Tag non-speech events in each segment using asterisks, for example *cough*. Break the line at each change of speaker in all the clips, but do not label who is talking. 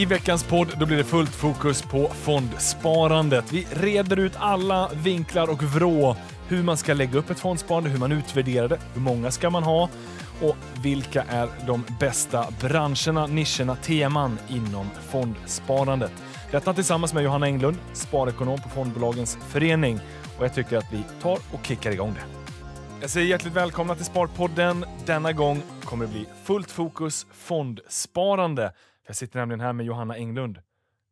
I veckans podd då blir det fullt fokus på fondsparandet. Vi reder ut alla vinklar och vrå hur man ska lägga upp ett fondsparande, hur man utvärderar det, hur många ska man ha och vilka är de bästa branscherna, nischerna, teman inom fondsparandet. Detta tillsammans med Johanna Englund, sparekonom på Fondbolagens förening och jag tycker att vi tar och kickar igång det. Jag säger hjärtligt välkomna till Sparpodden. Denna gång kommer det bli fullt fokus fondsparande. Jag sitter nämligen här med Johanna Englund,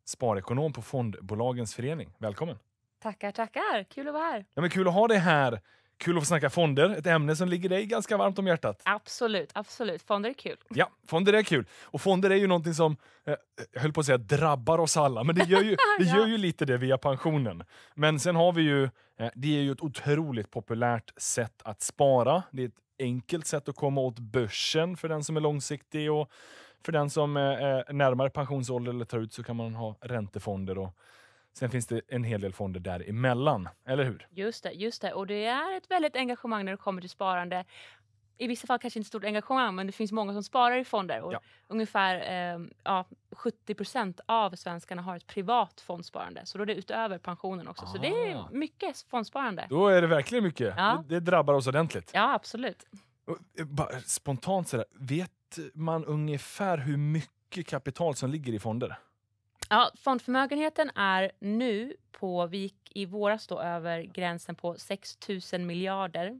sparekonom på Fondbolagens förening. Välkommen!
Tackar, tackar! Kul att vara här.
Ja, men kul att ha dig här. Kul att få snacka fonder, ett ämne som ligger dig ganska varmt om hjärtat.
Absolut, absolut. Fonder är kul.
Ja, fonder är kul. Och fonder är ju någonting som, eh, jag eh, höll på att säga drabbar oss alla, men det gör ju, *laughs* det gör ju lite det via pensionen. Men sen har vi ju, eh, det är ju ett otroligt populärt sätt att spara. Det är ett enkelt sätt att komma åt börsen för den som är långsiktig och för den som är närmare pensionsålder eller tar ut så kan man ha räntefonder och Sen finns det en hel del fonder däremellan, eller hur?
Just det, just det. Och det är ett väldigt engagemang när det kommer till sparande. I vissa fall kanske inte stort engagemang, men det finns många som sparar i fonder. Och ja. Ungefär eh, ja, 70 procent av svenskarna har ett privat fondsparande. Så då är det utöver pensionen också. Aha. Så det är mycket fondsparande.
Då är det verkligen mycket. Ja. Det, det, drabbar oss ordentligt.
Ja, absolut.
Eh, spontant sådär, vet man ungefär hur mycket kapital som ligger i fonder?
Ja, fondförmögenheten är nu på, vi gick i våras då över gränsen på 6 000 miljarder.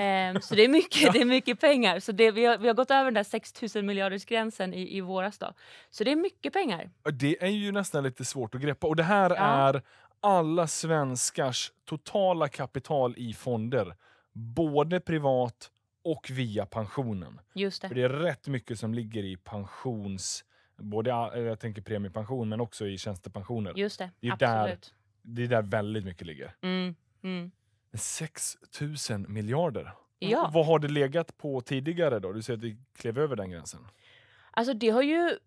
Ehm, så det är, mycket, ja. det är mycket pengar. Så det, vi, har, vi har gått över den där 6 000 miljarders gränsen i, i våras. Då. Så det är mycket pengar.
Det är ju nästan lite svårt att greppa. Och det här ja. är alla svenskars totala kapital i fonder. Både privat och via pensionen. Just det. För det är rätt mycket som ligger i pensions... Både eh, jag tänker premiepension, men också i tjänstepensioner. Just det, det är absolut. Där, det är där väldigt mycket ligger.
Mm, mm.
6 000 miljarder. Ja. Vad har det legat på tidigare då? Du säger att det klev över den gränsen.
Alltså det har ju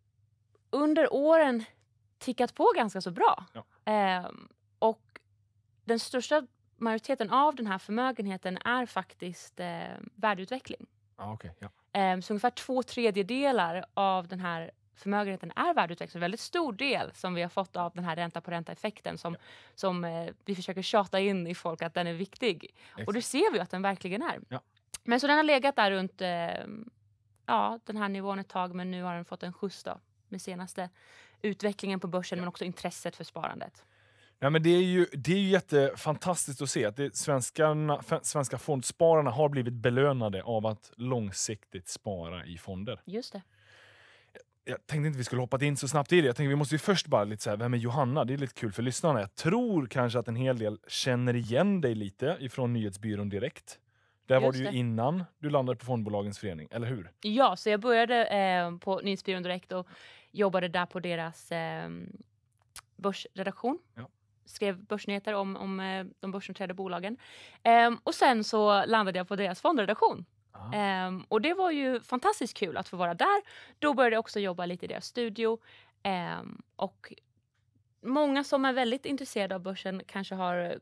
under åren tickat på ganska så bra. Ja. Ehm, och den största majoriteten av den här förmögenheten är faktiskt eh, värdeutveckling. Ah, okay, ja. eh, så ungefär två tredjedelar av den här förmögenheten är värdeutveckling. En väldigt stor del som vi har fått av den här ränta på ränta-effekten som, ja. som eh, vi försöker tjata in i folk att den är viktig. Exakt. Och det ser vi ju att den verkligen är. Ja. Men så den har legat där runt ehm, ja, den här nivån ett tag men nu har den fått en skjuts då med senaste utvecklingen på börsen men också intresset för sparandet.
Ja, men det, är ju, det är ju jättefantastiskt att se att det, svenskarna, svenska fondspararna har blivit belönade av att långsiktigt spara i fonder. Just det. Jag tänkte inte vi skulle hoppa in så snabbt i det. Jag tänkte vi måste ju först bara lite så här, vem är Johanna? Det är lite kul för lyssnarna. Jag tror kanske att en hel del känner igen dig lite ifrån Nyhetsbyrån Direkt. Där Just var du ju det. innan du landade på Fondbolagens förening, eller hur?
Ja, så jag började eh, på Nyhetsbyrån Direkt och jobbade där på deras eh, börsredaktion. Ja skrev börsnyheter om, om eh, de börsnoterade bolagen. Um, och sen så landade jag på deras fondredaktion. Um, och det var ju fantastiskt kul att få vara där. Då började jag också jobba lite i deras studio. Um, och många som är väldigt intresserade av börsen kanske har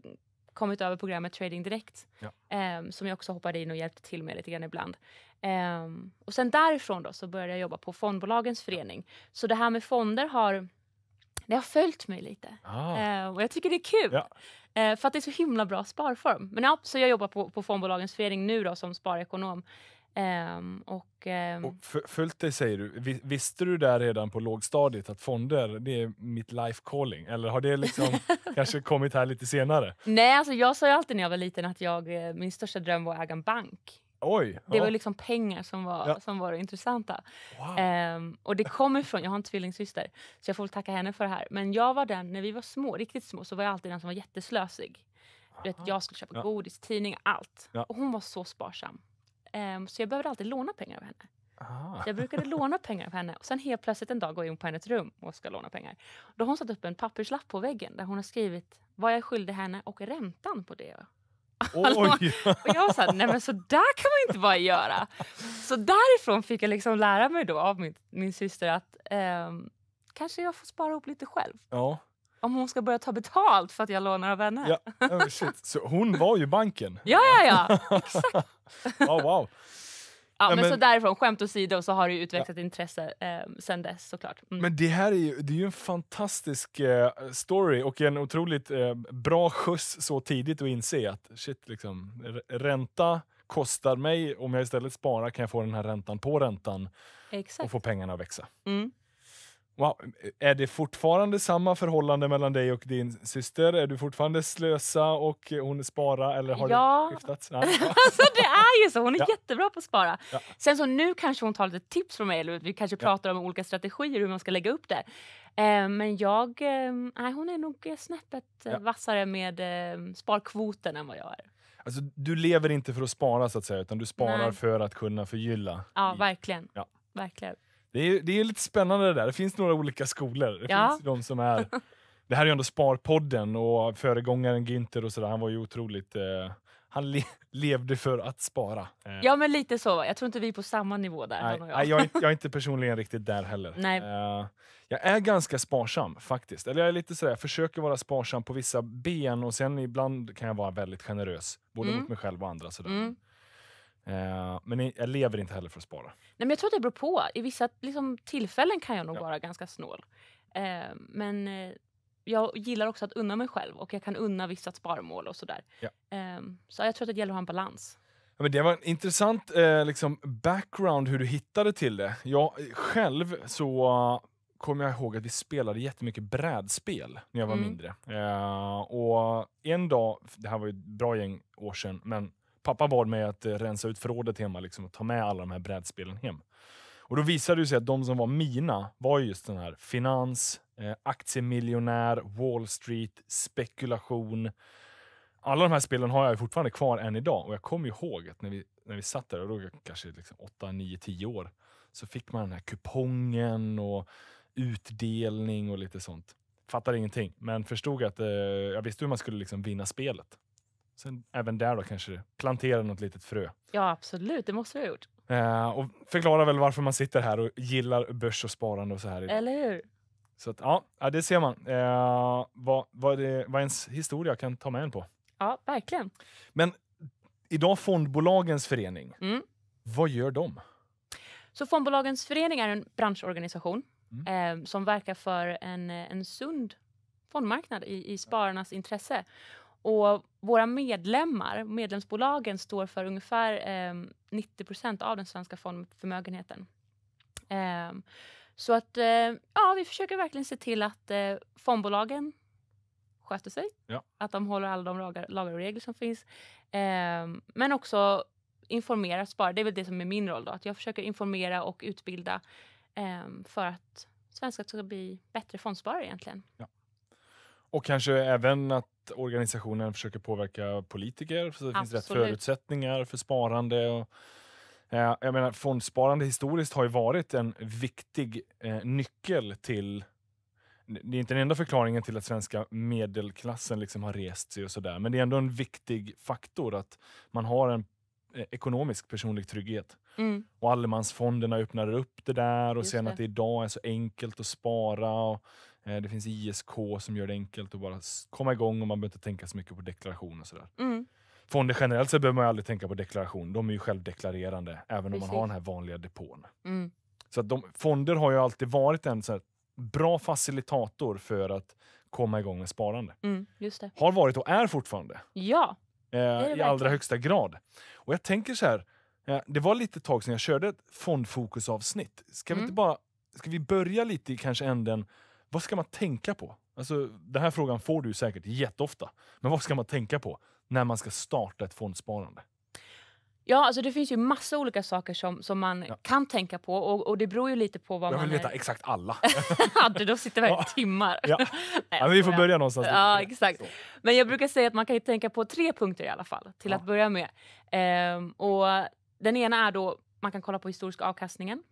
kommit över programmet Trading Direkt. Ja. Um, som jag också hoppade in och hjälpte till med lite grann ibland. Um, och sen därifrån då så började jag jobba på fondbolagens förening. Så det här med fonder har det har följt mig lite ah. Eh, och jag tycker det är kul. Ja. Eh, för att det är så himla bra sparform. Men ja, så jag jobbar på, på Fondbolagens förening nu då som sparekonom. Um, och, um... och
följt dig säger du. Visste du där redan på lågstadiet att fonder, det är mitt life calling? Eller har det liksom *laughs* kanske kommit här lite senare?
Nej, alltså jag sa ju alltid när jag var liten att jag, eh, min största dröm var att äga en bank.
Oj, det ja. var liksom
pengar som var, ja. som var det intressanta. Wow. Ehm, och det kommer ifrån, jag har en tvillingsyster, så jag får väl tacka henne för det här. Men jag var den, när vi var små, riktigt små, så var jag alltid den som var jätteslösig. vet, jag skulle köpa ja. godis, tidningar, allt. Och hon var så sparsam. Ehm, så jag behövde alltid låna pengar av henne.
Ah. Jag
brukade *laughs* låna pengar av henne och sen helt plötsligt en dag går jag in på hennes rum och ska låna pengar. Då har hon satt upp en papperslapp på väggen där hon har skrivit vad jag skyllde henne och räntan på det Oj. och jag sa nej men sådär kan man inte bara göra. Så därifrån fick jag liksom lära mig då av min, min syster att eh, kanske jag får spara ihop lite själv. Ja. Om hon ska börja ta betalt för att jag lånar av henne.
Ja, oh, shit. Så hon var ju banken?
ja, ja,
ja. *laughs* Exakt. oh, wow. Ja, men, men, så
därifrån, skämt åsido, så har du utvecklat ja. intresse eh, sen dess såklart. Mm.
Men det här är ju, det är ju en fantastisk eh, story och en otroligt eh, bra skjuts så tidigt att inse att shit, liksom, ränta kostar mig, om jag istället sparar kan jag få den här räntan på räntan Exakt. och få pengarna att växa. Mm. Wow. Är det fortfarande samma förhållande mellan dig och din syster? Är du fortfarande slösa och hon spara eller har ja.
det skiftats? *laughs* alltså,
det är ju så, hon är ja. jättebra på att spara. Ja. Sen så nu kanske hon tar lite tips från mig eller vi kanske pratar ja. om olika strategier hur man ska lägga upp det. Eh, men jag, eh, hon är nog snäppet ja. vassare med eh, sparkvoten än vad jag är.
Alltså, du lever inte för att spara så att säga utan du sparar nej. för att kunna förgylla.
Ja, i... verkligen. Ja. verkligen.
Det är, det är lite spännande det där. Det finns några olika skolor. Det ja. finns de som är... *laughs* Det här är ju ändå Sparpodden och föregångaren Günther och sådär, han var ju otroligt... Eh, han le levde för att spara. Eh. Ja
men lite så, jag tror inte vi är på samma nivå där. Nej, jag. jag, är,
jag är inte *laughs* personligen riktigt där heller. Nej. Eh, jag är ganska sparsam faktiskt. Eller jag är lite sådär, jag försöker vara sparsam på vissa ben och sen ibland kan jag vara väldigt generös. Både mm. mot mig själv och andra. Sådär. Mm. Eh, men jag lever inte heller för att spara. Nej,
men jag tror att det beror på. I vissa liksom, tillfällen kan jag nog ja. vara ganska snål. Eh, men eh, jag gillar också att unna mig själv och jag kan unna vissa sparmål och sådär. Ja. Ehm, så jag tror att det gäller att ha en balans.
Ja, men det var en intressant liksom, background hur du hittade till det. Jag själv så kommer jag ihåg att vi spelade jättemycket brädspel när jag var mm. mindre. och en dag, det här var ju ett bra gäng år sedan, men pappa bad mig att eh, rensa ut förrådet hemma liksom, och ta med alla de här brädspelen hem. Och då visade det sig att de som var mina var just den här finans, eh, aktiemiljonär, Wall Street, spekulation. Alla de här spelen har jag fortfarande kvar än idag och jag kommer ihåg att när vi, när vi satt där, och då kanske liksom 8, 9, 10 år, så fick man den här kupongen och utdelning och lite sånt. Fattade ingenting, men förstod att eh, jag visste hur man skulle liksom vinna spelet. Sen även där då kanske plantera något litet frö.
Ja, absolut. Det måste du ha gjort.
Eh, och förklara väl varför man sitter här och gillar börs och sparande och så här. Eller hur? Så att, ja, det ser man. Eh, vad, vad, det, vad ens historia kan ta med en på.
Ja, verkligen.
Men idag Fondbolagens förening.
Mm. Vad gör de? Så Fondbolagens förening är en branschorganisation mm. eh, som verkar för en, eh, en sund fondmarknad i, i spararnas intresse. Och våra medlemmar, medlemsbolagen, står för ungefär eh, 90 procent av den svenska fondförmögenheten. Eh, så att eh, ja, vi försöker verkligen se till att eh, fondbolagen sköter sig. Ja. Att de håller alla de lagar, lagar och regler som finns. Ehm, men också informera spara. Det är väl det som är min roll då, att jag försöker informera och utbilda ehm, för att svenskar ska bli bättre fondsparare egentligen. Ja.
Och kanske även att organisationen försöker påverka politiker så det Absolut. finns rätt förutsättningar för sparande. Och, eh, jag menar, fondsparande historiskt har ju varit en viktig eh, nyckel till det är inte den enda förklaringen till att svenska medelklassen liksom har rest sig och sådär, men det är ändå en viktig faktor att man har en eh, ekonomisk personlig trygghet. Mm. Och allemansfonderna öppnade upp det där och Just sen att det idag är så enkelt att spara. Och Eh, det finns ISK som gör det enkelt att bara komma igång och man behöver inte tänka så mycket på deklaration och sådär. Mm. Fonder generellt så behöver man aldrig tänka på deklaration, de är ju självdeklarerande även Precis. om man har den här vanliga depån. Mm. Så de, fonder har ju alltid varit en så bra facilitator för att komma igång med sparande.
Mm, har
varit och är fortfarande. Ja. Eh, I allra högsta grad. Och jag tänker så här, eh, det var lite tag sedan jag körde ett fondfokusavsnitt. Ska mm. vi inte bara, ska vi börja lite i kanske änden vad ska man tänka på? Alltså, den här frågan får du säkert jätteofta. Men vad ska man tänka på när man ska starta ett fondsparande?
Ja, alltså det finns ju massa olika saker som, som man ja. kan tänka på och, och, det beror ju lite på vad man... Jag vill veta är.
exakt alla.
du, *laughs* då sitter vi här i timmar. Ja. *laughs* Nej, ja, vi får börja någonstans. Ja, exakt. Så. Men jag brukar säga att man kan tänka på tre punkter i alla fall till att börja med. Ehm, och den ena är då man kan kolla på historiska avkastningen.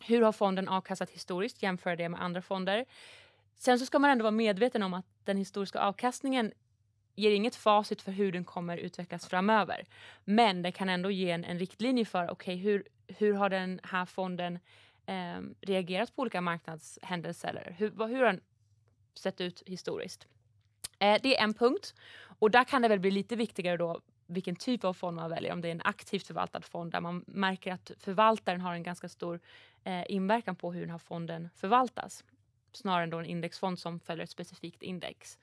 Hur har fonden avkastat historiskt? Jämför det med andra fonder. Sen så ska man ändå vara medveten om att den historiska avkastningen ger inget facit för hur den kommer utvecklas framöver. Men den kan ändå ge en, en riktlinje för okay, hur, hur har den här fonden eh, reagerat på olika marknadshändelser? Eller hur, hur har den sett ut historiskt? Eh, det är en punkt och där kan det väl bli lite viktigare då vilken typ av fond man väljer, om det är en aktivt förvaltad fond där man märker att förvaltaren har en ganska stor eh, inverkan på hur den här fonden förvaltas. Snarare än en indexfond som följer ett specifikt index.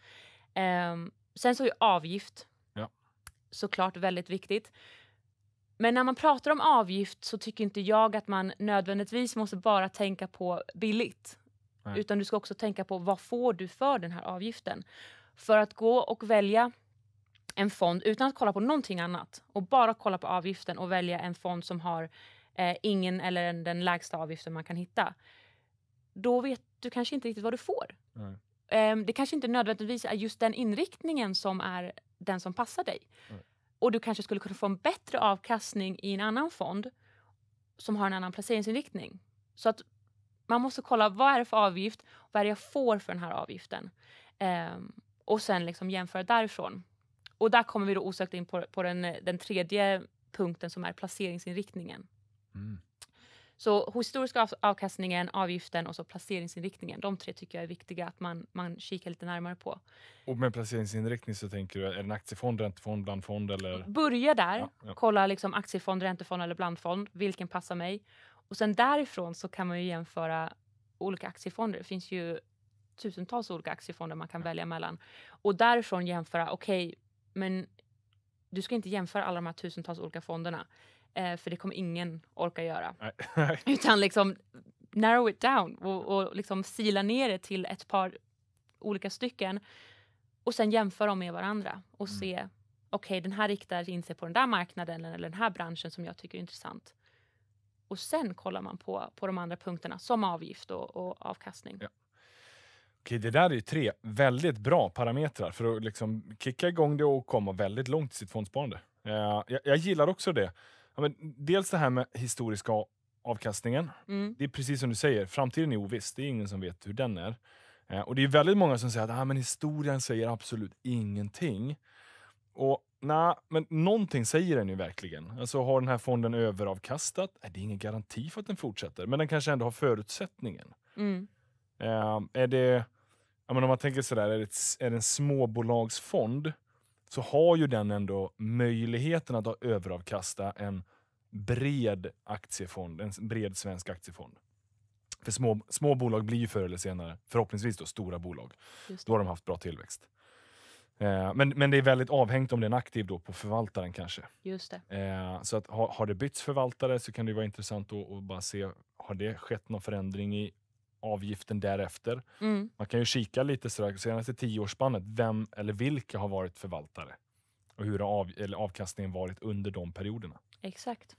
Eh, sen så är avgift ja. såklart väldigt viktigt. Men när man pratar om avgift så tycker inte jag att man nödvändigtvis måste bara tänka på billigt. Nej. Utan du ska också tänka på vad får du för den här avgiften? För att gå och välja en fond utan att kolla på någonting annat och bara kolla på avgiften och välja en fond som har eh, ingen eller den lägsta avgiften man kan hitta. Då vet du kanske inte riktigt vad du får. Eh, det kanske inte nödvändigtvis är just den inriktningen som är den som passar dig. Nej. Och du kanske skulle kunna få en bättre avkastning i en annan fond som har en annan placeringsinriktning. Så att man måste kolla vad är det för avgift, vad är det jag får för den här avgiften? Eh, och sen liksom jämföra därifrån. Och där kommer vi då osökt in på, på den, eh, den tredje punkten som är placeringsinriktningen. Mm. Så historiska avkastningen, avgiften och så placeringsinriktningen. De tre tycker jag är viktiga att man, man kikar lite närmare på.
Och med placeringsinriktning så tänker du, är det en aktiefond, räntefond, blandfond? Eller?
Börja där, ja, ja. kolla liksom aktiefond, räntefond eller blandfond. Vilken passar mig? Och sen därifrån så kan man ju jämföra olika aktiefonder. Det finns ju tusentals olika aktiefonder man kan välja mellan. Och därifrån jämföra, okej, okay, men du ska inte jämföra alla de här tusentals olika fonderna. Eh, för det kommer ingen orka göra. *laughs* Utan liksom narrow it down och, och liksom sila ner det till ett par olika stycken. Och sen jämföra dem med varandra och mm. se okej, okay, den här riktar in sig på den där marknaden eller den här branschen som jag tycker är intressant. Och sen kollar man på, på de andra punkterna som avgift och, och avkastning. Ja.
Okej, det där är tre väldigt bra parametrar för att liksom kicka igång det och komma väldigt långt i sitt fondsparande. Eh, jag, jag gillar också det. dels det här med historiska avkastningen. Mm. Det är precis som du säger, framtiden är oviss. Det är ingen som vet hur den är. Eh, och Det är väldigt många som säger att ah, men historien säger absolut ingenting. Och Nej, men någonting säger den ju verkligen. Alltså har den här fonden överavkastat? Är det ingen garanti för att den fortsätter, men den kanske ändå har förutsättningen. Mm. Uh, är det ja, men om man tänker sådär, är det, ett, är det en småbolagsfond så har ju den ändå möjligheten att överavkasta en bred aktiefond, en bred svensk aktiefond. För små, små bolag blir ju förr eller senare, förhoppningsvis då, stora bolag. Då har de haft bra tillväxt. Eh, men, men det är väldigt avhängt om den är aktiv då på förvaltaren kanske. Just eh, så att, har, har det bytts förvaltare så kan det vara intressant att bara se, har det skett någon förändring i avgiften därefter. Mm. Man kan ju kika lite sådär, senaste tioårsspannet, vem eller vilka har varit förvaltare? Och hur har av, eller avkastningen varit under de perioderna? Exakt.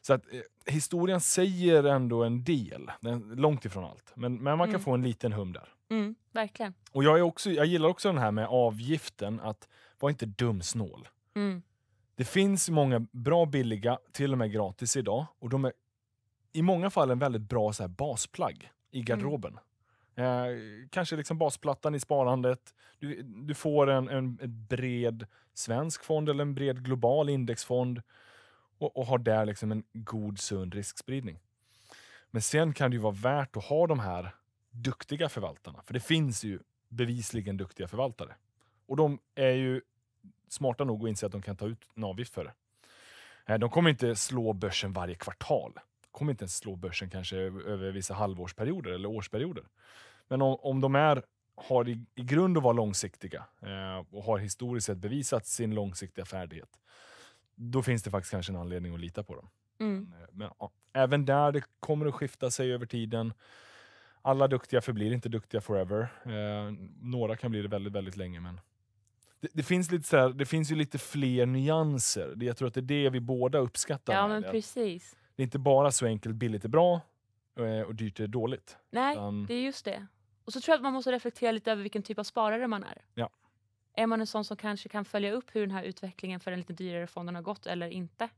Så att eh, historien säger ändå en del, den, långt ifrån allt. Men, men man kan mm. få en liten hum där.
Mm, verkligen.
Och jag, är också, jag gillar också den här med avgiften, att var inte dumsnål. Mm. Det finns många bra, billiga, till och med gratis idag. Och de är i många fall en väldigt bra så här, basplagg i mm. garderoben. Mm. Eh, kanske liksom basplattan i sparandet. Du, du får en, en bred svensk fond eller en bred global indexfond och, och har där liksom en god sund riskspridning. Men sen kan det ju vara värt att ha de här duktiga förvaltarna, för det finns ju bevisligen duktiga förvaltare. Och de är ju smarta nog att inse att de kan ta ut en avgift för det. Eh, de kommer inte slå börsen varje kvartal, kommer inte ens slå börsen kanske över vissa halvårsperioder eller årsperioder. Men om, om de är, har i, i grund och var långsiktiga eh, och har historiskt sett bevisat sin långsiktiga färdighet, då finns det faktiskt kanske en anledning att lita på dem. Mm. Eh, men ja, även där det kommer att skifta sig över tiden. Alla duktiga förblir inte duktiga forever. Eh, några kan bli det väldigt, väldigt länge, men det, det, finns lite så här, det finns ju lite fler nyanser. jag tror att det är det vi båda uppskattar. Ja, men det. Det är inte bara så enkelt billigt är bra eh, och dyrt är dåligt.
Nej, Utan... det är just det. Och så tror jag att man måste reflektera lite över vilken typ av sparare man är. Ja. Är man en sån som kanske kan följa upp hur den här utvecklingen för den lite dyrare fonden har gått eller inte?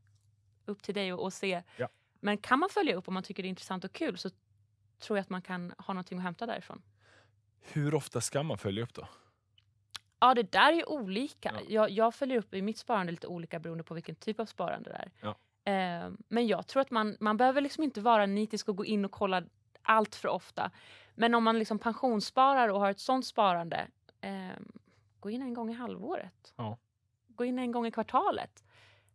Upp till dig och, och se. Ja. Men kan man följa upp om man tycker det är intressant och kul så tror jag att man kan ha någonting att hämta därifrån.
Hur ofta ska man följa upp då?
Ja, det där är ju olika. Ja. Jag, jag, följer upp i mitt sparande lite olika beroende på vilken typ av sparande det är. Ja. Eh, men jag tror att man, man behöver liksom inte vara nitisk och gå in och kolla allt för ofta. Men om man liksom pensionssparar och har ett sånt sparande, eh, gå in en gång i halvåret. Ja. Gå in en gång i kvartalet.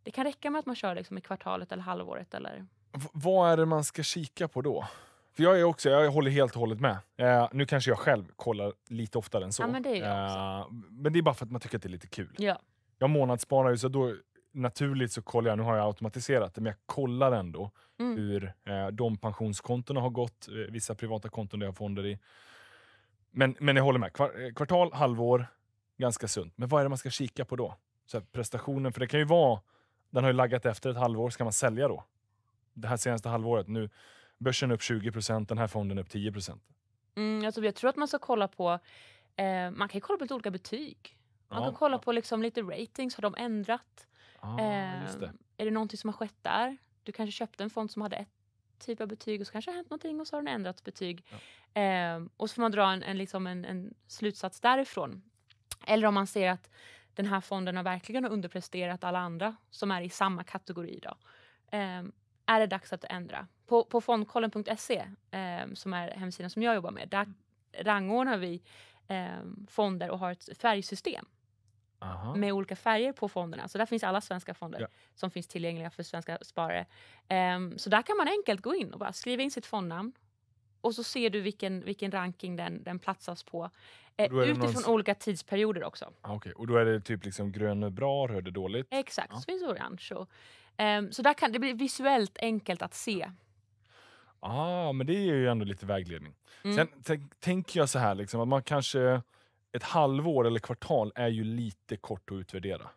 Det kan räcka med att man kör liksom i kvartalet eller halvåret. Eller...
V vad är det man ska kika på då? För jag, är också, jag håller helt och hållet med. Eh, nu kanske jag själv kollar lite oftare än så. Ja, men, det eh, men, det är bara för att man tycker att det är lite kul. Ja. Jag månadssparar ju, så då naturligt så kollar jag, nu har jag automatiserat det, men jag kollar ändå mm. hur eh, de pensionskontona har gått, eh, vissa privata konton där jag har fonder i. Men, men jag håller med, eh, kvartal, halvår, ganska sunt. Men vad är det man ska kika på då? Så här, prestationen, för det kan ju vara, den har ju laggat efter ett halvår, ska man sälja då? Det här senaste halvåret, nu börsen upp 20 den här fonden är upp 10
mm,
alltså, Jag tror att man ska kolla på, eh, man kan ju kolla på lite olika betyg. Man ja. kan kolla på liksom lite ratings, har de ändrat?
Ah, eh, det.
Är det någonting som har skett där? Du kanske köpte en fond som hade ett typ av betyg och så kanske det har hänt någonting och så har den ändrat betyg. Ja. Eh, och så får man dra en, en, liksom en, en slutsats därifrån. Eller om man ser att den här fonden har verkligen underpresterat alla andra som är i samma kategori. Då. Eh, är det dags att ändra? På, på fondkollen.se, eh, som är hemsidan som jag jobbar med, där mm. rangordnar vi eh, fonder och har ett färgsystem. Aha. med olika färger på fonderna. Så där finns alla svenska fonder ja. som finns tillgängliga för svenska sparare. Um, så där kan man enkelt gå in och bara skriva in sitt fondnamn och så ser du vilken, vilken ranking den, den platsas på. Eh, utifrån någon... olika tidsperioder också.
Ah, okay. Och då är det typ liksom grön är bra, röd är dåligt? Exakt, ah. så finns
orange. Och, um, så där kan det blir visuellt enkelt att se.
Ja, ah, men det är ju ändå lite vägledning. Mm. Sen tänker jag så här, liksom, att man kanske ett halvår eller kvartal är ju lite kort att utvärdera.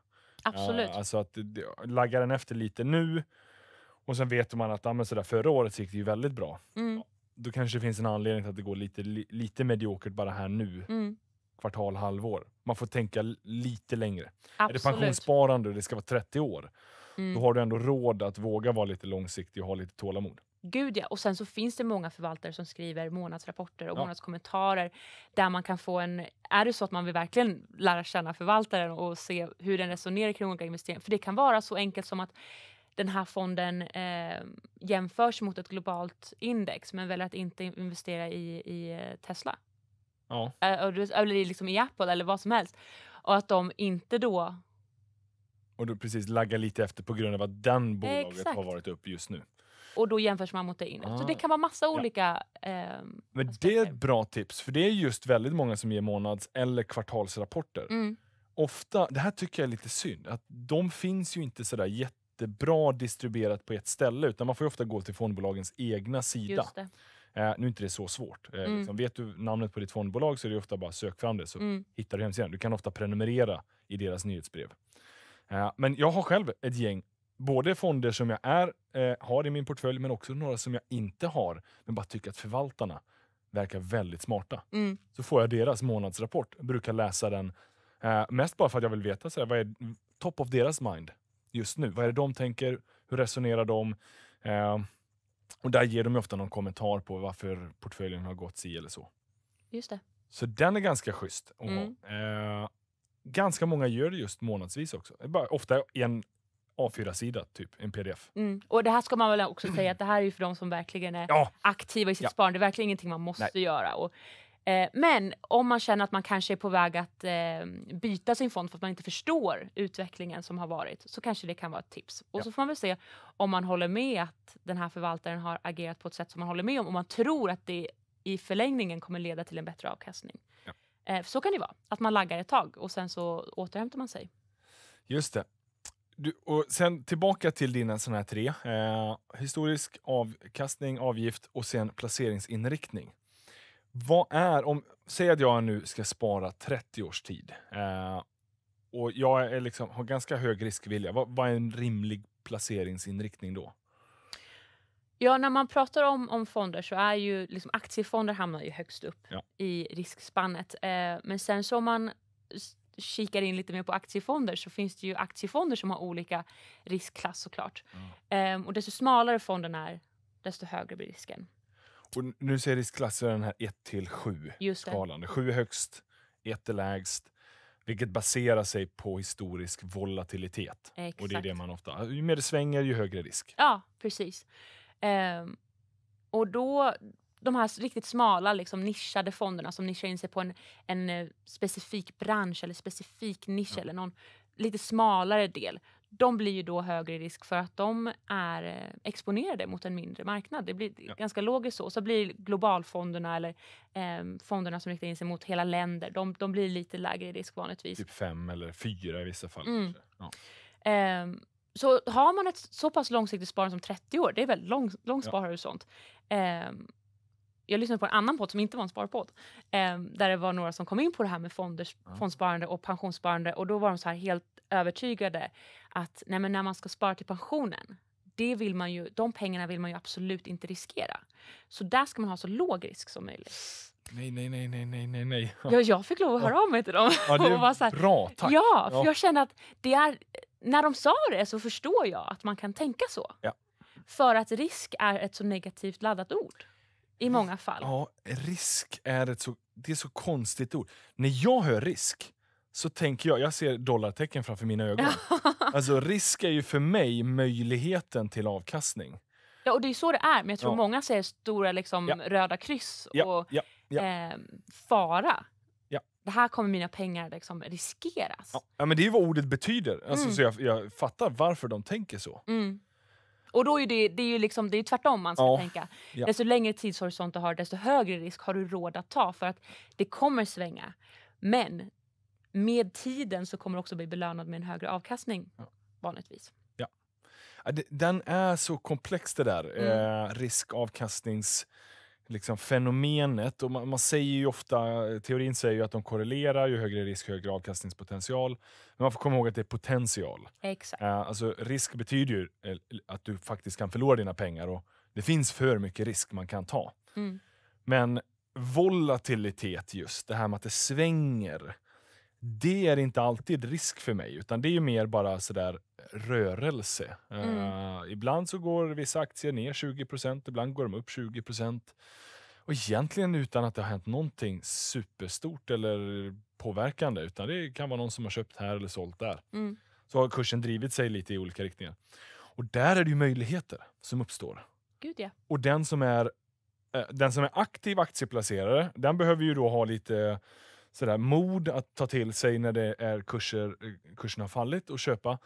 Absolut. Uh, alltså
att laggar den efter lite nu och sen vet man att ah, sådär, förra året gick det ju väldigt bra. Mm. Då kanske det finns en anledning till att det går lite, li, lite mediokert bara här nu. Mm. Kvartal, halvår. Man får tänka lite längre. Absolut. Är det pensionssparande och det ska vara 30 år, mm. då har du ändå råd att våga vara lite långsiktig och ha lite tålamod.
Gud ja. Och sen så finns det många förvaltare som skriver månadsrapporter och ja. månadskommentarer där man kan få en... Är det så att man vill verkligen lära känna förvaltaren och se hur den resonerar kring olika investeringar? För det kan vara så enkelt som att den här fonden eh, jämförs mot ett globalt index men väljer att inte investera i, i eh, Tesla. Ja. Eh, eller liksom i Apple eller vad som helst. Och att de inte då...
Och du precis laggar lite efter på grund av att den bolaget Exakt. har varit upp just nu
och då jämförs man mot det inre. Ah. Så det ah. kan vara massa olika ja. eh,
Men aspekter. det är ett bra tips, för det är just väldigt många som ger månads eller kvartalsrapporter. Mm. Ofta, det här tycker jag är lite synd, att de finns ju inte sådär jättebra distribuerat på ett ställe, utan man får ofta gå till fondbolagens egna sida. Eh, nu är inte det så svårt. Eh, mm. liksom, vet du namnet på ditt fondbolag så är det ofta bara sök fram det så mm. hittar du hemsidan. Du kan ofta prenumerera i deras nyhetsbrev. Eh, men jag har själv ett gäng både fonder som jag är, eh, har i min portfölj, men också några som jag inte har, men bara tycker att förvaltarna verkar väldigt smarta. Mm. Så får jag deras månadsrapport, brukar läsa den. Eh, mest bara för att jag vill veta så här, vad är top of deras mind just nu. Vad är det de tänker? Hur resonerar de? Eh, och där ger de ofta någon kommentar på varför portföljen har gått si eller så. Just det. Så den är ganska schysst. Mm. Eh, ganska många gör det just månadsvis också. Bara, ofta en A4-sida, typ, en pdf.
Mm. Och det här ska man väl också säga att det här är ju för de som verkligen är ja. aktiva i sitt ja. sparande. Det är verkligen ingenting man måste Nej. göra. Och, eh, men om man känner att man kanske är på väg att eh, byta sin fond för att man inte förstår utvecklingen som har varit, så kanske det kan vara ett tips. Och ja. så får man väl se om man håller med att den här förvaltaren har agerat på ett sätt som man håller med om, och man tror att det i förlängningen kommer leda till en bättre avkastning. Eh, så kan det vara, att man laggar ett tag och sen så återhämtar man sig.
Just det. Du, och sen tillbaka till dina sådana här tre. Eh, historisk avkastning, avgift och sen placeringsinriktning. Vad är, om, säg att jag nu ska spara 30 års tid eh, och jag är liksom, har ganska hög riskvilja. Vad, vad är en rimlig placeringsinriktning då?
Ja, när man pratar om, om fonder så är ju liksom, aktiefonder hamnar ju högst upp ja. i riskspannet. Eh, men sen så om man kikar in lite mer på aktiefonder så finns det ju aktiefonder som har olika riskklass såklart. Mm. Ehm, och desto smalare fonden är, desto högre blir risken.
Och nu ser riskklasser den här 1 till 7 skalan. 7 är högst, 1 är lägst. Vilket baserar sig på historisk volatilitet.
Exakt. Och det är det man
ofta... Ju mer det svänger, ju högre risk.
Ja, precis. Ehm, och då, de här riktigt smala liksom, nischade fonderna som nischar in sig på en, en eh, specifik bransch eller specifik nisch mm. eller någon lite smalare del. De blir ju då högre risk för att de är eh, exponerade mot en mindre marknad. Det blir ja. ganska logiskt så. Så blir globalfonderna eller eh, fonderna som riktar in sig mot hela länder, de, de blir lite lägre risk vanligtvis.
Typ fem eller fyra i vissa
fall. Mm. Ja. Eh, så har man ett så pass långsiktigt sparande som 30 år, det är väl lång, lång sparhorisont. Ja. Eh, jag lyssnade på en annan podd som inte var en sparpodd. Eh, där det var några som kom in på det här med fonders, fondsparande och pensionssparande. Och då var de så här helt övertygade att nej, när man ska spara till pensionen, det vill man ju, de pengarna vill man ju absolut inte riskera. Så där ska man ha så låg risk som möjligt.
Nej, nej, nej, nej, nej, nej, nej. Ja,
jag fick lov att höra ja. av mig till dem. Ja, det *laughs* är så här, bra, tack. Ja, för ja. jag kände att det är, när de sa det så förstår jag att man kan tänka så. Ja. För att risk är ett så negativt laddat ord. I många fall.
Ja, risk är ett så, det är så konstigt ord. När jag hör risk så tänker jag, jag ser dollartecken framför mina ögon. alltså risk är ju för mig möjligheten till avkastning.
Ja, och det är så det är. Men jag tror ja. många ser stora liksom, ja. röda kryss och ja. Eh, fara. Det här kommer mina pengar liksom riskeras.
Ja, men det är vad ordet betyder. Alltså, mm. Så jag, jag, fattar varför de tänker så.
Mm. Och då är det, det är ju liksom, det är tvärtom man ska ja. tänka. Ja. Desto längre tidshorisont du har, desto högre risk har du råd att ta för att det kommer svänga. Men med tiden så kommer du också bli belönad med en högre avkastning ja. vanligtvis.
Ja. Den är så komplex det där, mm. eh, riskavkastnings liksom fenomenet. Och man, man, säger ju ofta, teorin säger ju att de korrelerar, ju högre risk, högre avkastningspotential. Men man får komma ihåg att det är potential. Exakt. Uh, alltså, risk betyder ju eh, att du faktiskt kan förlora dina pengar och det finns för mycket risk man kan ta. Mm. Men volatilitet just, det här med att det svänger det är inte alltid risk för mig, utan det är mer bara sådär rörelse. Mm. Uh, ibland så går vissa aktier ner 20 ibland går de upp 20 Och egentligen utan att det har hänt någonting superstort eller påverkande, utan det kan vara någon som har köpt här eller sålt där. Mm. Så har kursen drivit sig lite i olika riktningar. Och där är det möjligheter som uppstår. Gud, ja. Och den som är eh, den som är aktiv aktieplacerare, den behöver ju då ha lite sådär mod att ta till sig när det är kurser, eh, kursen har fallit och köpa.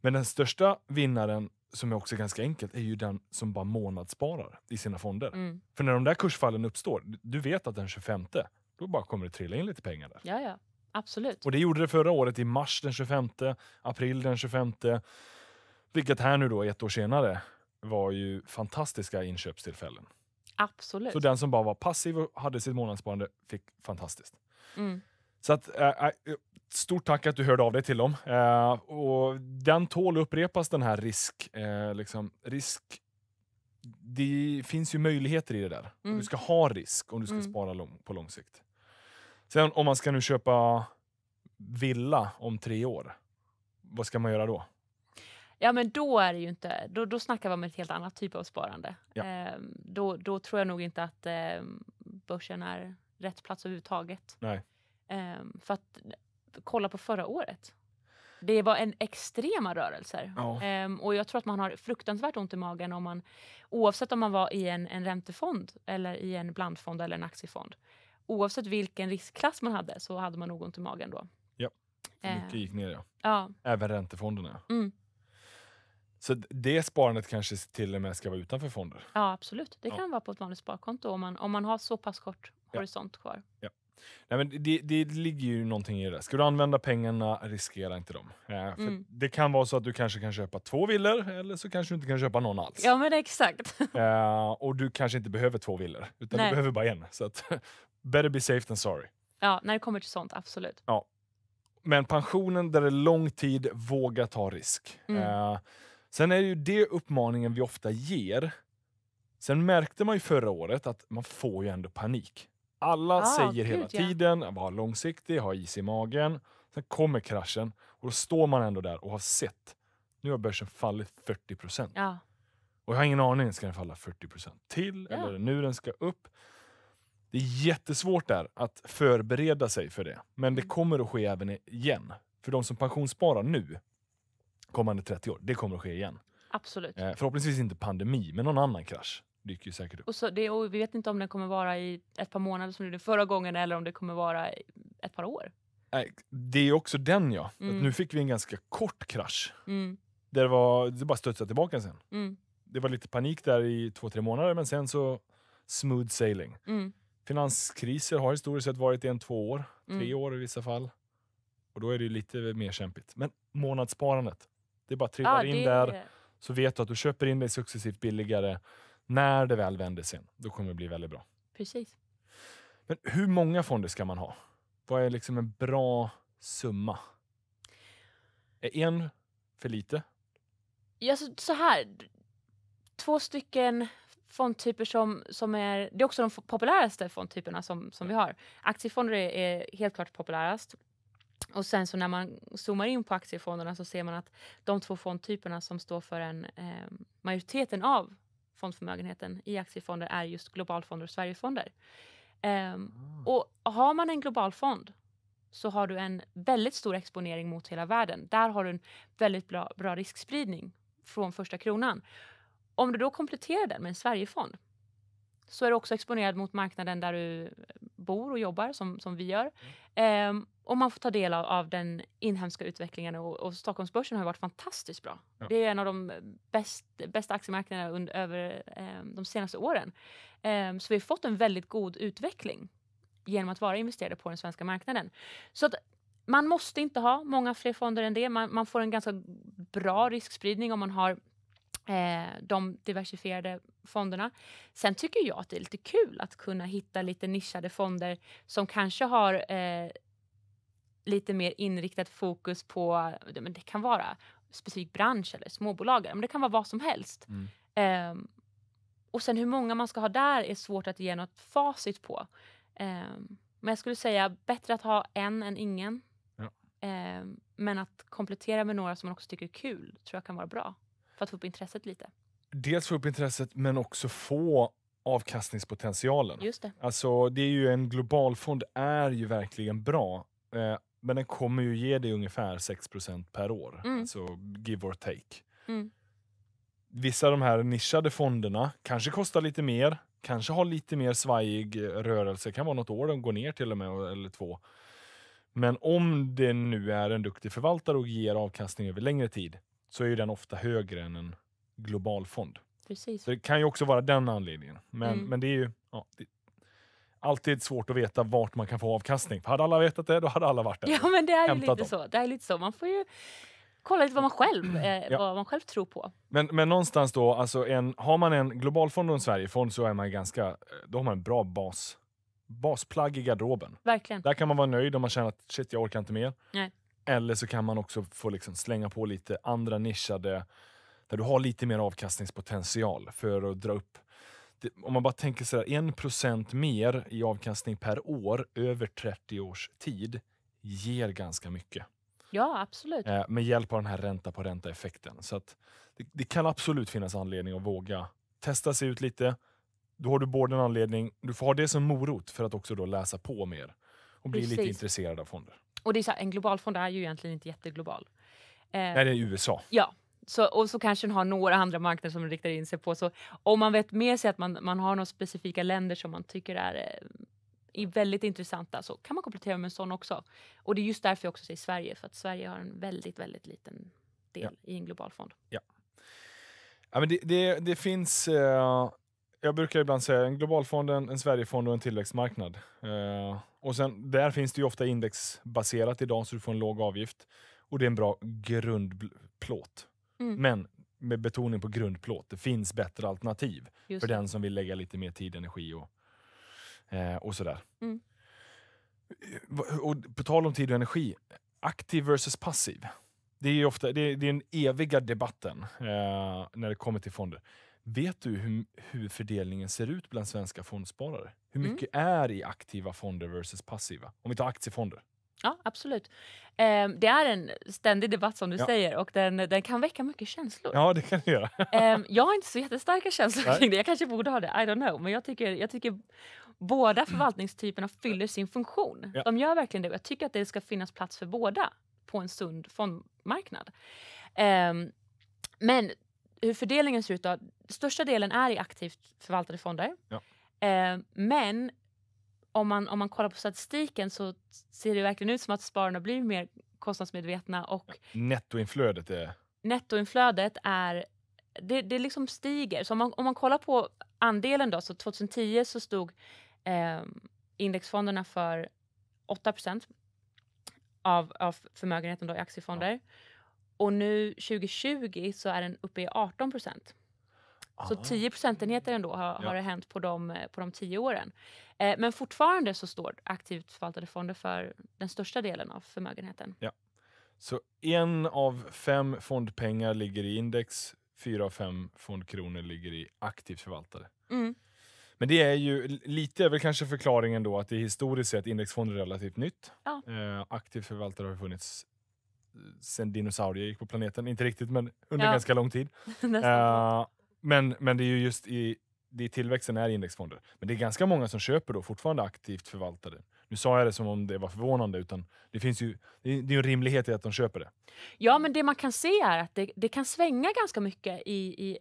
Men den största vinnaren, som är också ganska enkelt, är ju den som bara månadssparar i sina fonder. Mm. För när de där kursfallen uppstår, du vet att den 25, då bara kommer det trilla in lite pengar där.
Ja, ja. Absolut. Och
det gjorde det förra året i mars den 25, april den 25, vilket här nu då ett år senare var ju fantastiska inköpstillfällen.
Absolut. Så den
som bara var passiv och hade sitt månadssparande fick fantastiskt. Mm. Så att, äh, stort tack att du hörde av dig till dem. Äh, och den tål upprepas, den här risk... Äh, liksom, risk det finns ju möjligheter i det där. Mm. Du ska ha risk om du ska mm. spara lång, på lång sikt. Sen om man ska nu köpa villa om tre år, vad ska man göra då?
Ja men då är det ju inte, då, då snackar vi om ett helt annat typ av sparande. Ja. Eh, då, då tror jag nog inte att eh, börsen är rätt plats överhuvudtaget. Nej. Um, för att kolla på förra året. Det var en extrema rörelser. Ja. Um, och jag tror att man har fruktansvärt ont i magen om man, oavsett om man var i en, en räntefond eller i en blandfond eller en aktiefond. Oavsett vilken riskklass man hade så hade man nog ont i magen då. Ja, ehm. mycket uh, gick ner
ja. ja. Även räntefonderna. Mm. Så det sparandet kanske till och med ska vara utanför fonder?
Ja absolut, det kan vara på ett vanligt sparkonto om man, om man har så pass kort horisont ja. kvar.
Ja. Nej, men det, det ligger ju någonting i det. Ska du använda pengarna, riskera inte dem. Eh, för mm. Det kan vara så att du kanske kan köpa två villor eller så kanske du inte kan köpa någon alls. Ja
men
exakt.
Eh, *laughs* och du kanske inte behöver två villor utan nej. du behöver bara en. Så att, *laughs* better be safe than sorry.
Ja, när det kommer till sånt, absolut.
Ja. Men pensionen där det är lång tid, våga ta risk. Mm. Eh, sen är det ju det uppmaningen vi ofta ger. Sen märkte man ju förra året att man får ju ändå panik. Alla ah, säger hela ja. tiden, var långsiktig, ha is i magen. Sen kommer kraschen och då står man ändå där och har sett. Nu har börsen fallit 40 procent. Ja. Och jag har ingen aning, ska den falla 40 procent till? Ja. Eller nu den ska upp? Det är jättesvårt där att förbereda sig för det. Men det mm. kommer att ske även igen. För de som pensionssparar nu, kommande 30 år, det kommer att ske igen.
Absolut. Eh,
förhoppningsvis inte pandemi, men någon annan krasch dyker ju säkert upp. Och,
så, det, och vi vet inte om den kommer vara i ett par månader som det gjorde förra gången eller om det kommer vara ett par år.
det är också den ja. Mm. nu fick vi en ganska kort krasch. Mm. Där det, var, det bara studsade tillbaka sen. Mm. Det var lite panik där i två, tre månader men sen så smooth sailing. Mm. Finanskriser har historiskt sett varit en, två år, mm. tre år i vissa fall. Och då är det lite mer kämpigt. Men månadssparandet, det bara trillar ah, in det... där. Så vet du att du köper in dig successivt billigare när det väl vänder sen, då kommer det bli väldigt bra. Precis. Men hur många fonder ska man ha? Vad är liksom en bra summa? Är en för lite?
Ja, så, så här. Två stycken fondtyper som, som är... Det är också de populäraste fondtyperna som, som vi har. Aktiefonder är, är helt klart populärast. Och sen så när man zoomar in på aktiefonderna så ser man att de två fondtyperna som står för en, eh, majoriteten av fondförmögenheten i aktiefonder är just globalfonder och Sverigefonder. Um, och har man en globalfond så har du en väldigt stor exponering mot hela världen. Där har du en väldigt bra, bra riskspridning från första kronan. Om du då kompletterar den med en Sverigefond så är du också exponerad mot marknaden där du bor och jobbar som, som vi gör. Mm. Um, och man får ta del av, av den inhemska utvecklingen och, och Stockholmsbörsen har varit fantastiskt bra. Ja. Det är en av de bäst, bästa aktiemarknaderna under, över eh, de senaste åren. Eh, så vi har fått en väldigt god utveckling genom att vara investerade på den svenska marknaden. Så att, man måste inte ha många fler fonder än det. Man, man får en ganska bra riskspridning om man har eh, de diversifierade fonderna. Sen tycker jag att det är lite kul att kunna hitta lite nischade fonder som kanske har eh, lite mer inriktat fokus på, men det kan vara specifik bransch eller småbolag. men det kan vara vad som helst. Mm. Um, och sen hur många man ska ha där är svårt att ge något facit på. Um, men jag skulle säga bättre att ha en än ingen. Ehm, men att komplettera med några som man också tycker är kul tror jag kan vara bra. För att få upp intresset lite.
Dels få upp intresset men också få avkastningspotentialen. Just det. Alltså, det är ju en global fond är ju verkligen bra. Eh, men den kommer ju ge dig ungefär 6 per år, mm. alltså give or take. Mm. Vissa av de här nischade fonderna kanske kostar lite mer, kanske har lite mer svajig rörelse. kan vara något år de går ner till och med, eller två. Men om det nu är en duktig förvaltare och ger avkastning över längre tid så är den ofta högre än en global fond. Precis. det kan ju också vara den anledningen. Men, mm. men det är ju ja, det, alltid svårt att veta vart man kan få avkastning. För hade alla vetat det, då hade alla varit där. Ja, men det är lite så.
Det är lite så. Man får ju kolla lite vad man själv, eh, ja. vad man själv tror på.
Men, men någonstans då, alltså en, har man en globalfond och en Sverigefond så är man ganska, eh, då har man en bra bas. Basplagg i garderoben. Verkligen. Där kan man vara nöjd om man känner att shit, jag orkar inte mer. Nej. Eller så kan man också få liksom slänga på lite andra nischade, där du har lite mer avkastningspotential för att dra upp om man bara tänker så här, procent mer i avkastning per år över 30 års tid ger ganska mycket.
Ja, absolut. Eh,
med hjälp av den här ränta på ränta-effekten. Så att det, det, kan absolut finnas anledning att våga testa sig ut lite. Då har du både en anledning, du får ha det som morot för att också då läsa på mer och bli Precis. lite intresserad av fonder.
Och det är så här, en global fond är ju egentligen inte jätteglobal. Eh, Nej, det är USA. Ja, så, och så kanske den har några andra marknader som den riktar in sig på. Så om man vet med sig att man, man har några specifika länder som man tycker är, eh, är väldigt intressanta så kan man komplettera med en sån också. Och det är just därför jag också säger Sverige, för att Sverige har en väldigt, väldigt liten del ja. i en global fond.
Ja. ja men det, det, det finns... Uh jag brukar ibland säga en global fond, en, en Sverigefond och en tillväxtmarknad. Eh, och sen, där finns det ju ofta indexbaserat idag så du får en låg avgift och det är en bra grundplåt Mm. Men med betoning på grundplåt. Det finns bättre alternativ Just för det. den som vill lägga lite mer tid, energi och, eh, och sådär. Mm. Eh, och på tal om tid och energi, aktiv versus passiv. Det är ofta det är, det är den eviga debatten eh, när det kommer till fonder. Vet du hur, hur fördelningen ser ut bland svenska fondsparare? Hur mm. mycket mm. är i aktiva fonder versus passiva? Om vi tar aktiefonder.
Ja, absolut. Eh, det är en ständig debatt som du ja. säger och den, den kan väcka mycket känslor.
Ja, det kan det göra.
eh, jag har inte så jättestarka känslor Nej. kring det. Jag kanske borde ha det, I don't know. Men jag tycker, jag tycker båda förvaltningstyperna fyller sin funktion. Ja. De gör verkligen det och jag tycker att det ska finnas plats för båda på en sund fondmarknad. Eh, men hur fördelningen ser ut då? Största delen är i aktivt förvaltade fonder. Ja. Ehm, men om man, om man kollar på statistiken så ser det verkligen ut som att spararna blir mer kostnadsmedvetna. Och
nettoinflödet är?
Nettoinflödet är det, det liksom stiger. Så om man, om man kollar på andelen då, så 2010 så stod eh, indexfonderna för 8 av, av förmögenheten då i aktiefonder. Ja. Och nu 2020 så är den uppe i 18 så 10 ah. procentenheter ändå har, har det hänt på de, på de tio åren. Eh, men fortfarande så står aktivt förvaltade fonder för den största delen av förmögenheten.
Ja. Så en av fem fondpengar ligger i index, fyra av fem fondkronor ligger i aktivt förvaltade. Mm. Men det är ju lite väl kanske förklaringen då att det är historiskt sett indexfonder är relativt nytt. Ja. Eh, aktivt förvaltade har funnits eh, sen dinosaurier gick på planeten. Inte riktigt, men under ja. ganska lång tid. uh, *laughs* Men, men det är ju just i, det i tillväxten är indexfonder. Men det är ganska många som köper då, fortfarande aktivt förvaltade. Nu sa jag det som om det var förvånande, utan det finns ju det är en rimlighet i att de köper det.
Ja, men det man kan se är att det, det kan svänga ganska mycket i, i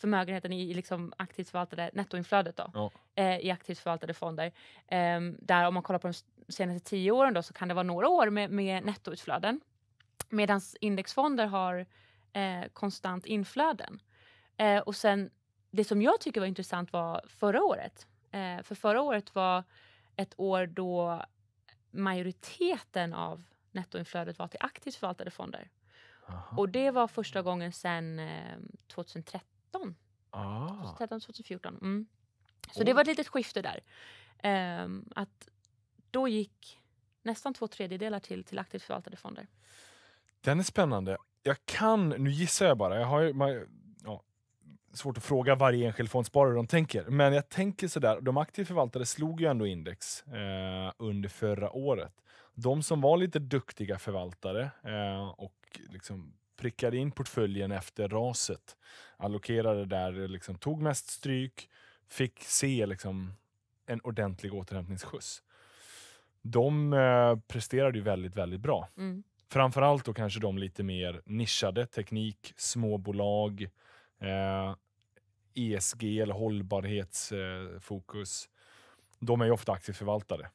förmögenheten i liksom aktivt förvaltade nettoinflödet då, ja. eh, i aktivt förvaltade fonder. Eh, där om man kollar på de senaste tio åren då, så kan det vara några år med, med nettoutflöden medan indexfonder har eh, konstant inflöden. Eh, och sen det som jag tycker var intressant var förra året. Eh, för förra året var ett år då majoriteten av nettoinflödet var till aktivt förvaltade fonder. Aha. Och det var första gången sedan eh, 2013.
Ah. 2013,
2014. Mm. Så oh. det var ett litet skifte där. Um, att då gick nästan två tredjedelar till, till aktivt förvaltade fonder.
Den är spännande. Jag kan, nu gissar jag bara, jag har, man, svårt att fråga varje enskild fondsparare hur de tänker, men jag tänker sådär, de aktiva förvaltade slog ju ändå index eh, under förra året. De som var lite duktiga förvaltare eh, och liksom prickade in portföljen efter raset, allokerade där, liksom, tog mest stryk, fick se liksom, en ordentlig återhämtningsskjuts. De eh, presterade ju väldigt, väldigt bra. Mm. Framförallt då kanske de lite mer nischade, teknik, småbolag, eh, ESG eller hållbarhetsfokus, de är ju ofta aktivt förvaltade.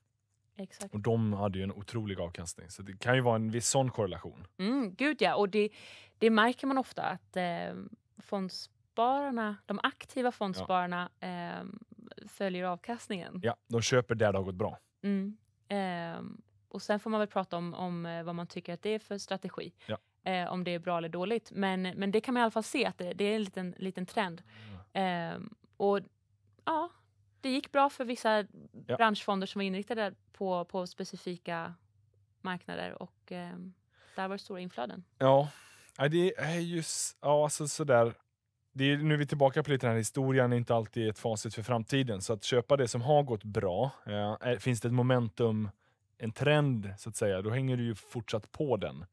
Exakt. Och de hade ju en otrolig avkastning, så det kan ju vara en viss sån korrelation.
Mm, gud ja, och det, det märker man ofta att eh, fondspararna, de aktiva fondspararna ja. eh, följer avkastningen. Ja,
de köper där det har gått bra.
Mm. Eh, och sen får man väl prata om, om eh, vad man tycker att det är för strategi. Ja eh, om det är bra eller dåligt. Men, men det kan man i alla fall se att det, det är en liten, liten trend. Eh, och ja, det gick bra för vissa ja. branschfonder som var inriktade på, på specifika marknader och eh, där var det stora inflöden.
Ja, det är ju ja, alltså, sådär. Det är, nu är vi tillbaka på lite den här historien, inte alltid ett facit för framtiden. Så att köpa det som har gått bra, eh, finns det ett momentum, en trend så att säga, då hänger du ju fortsatt på den.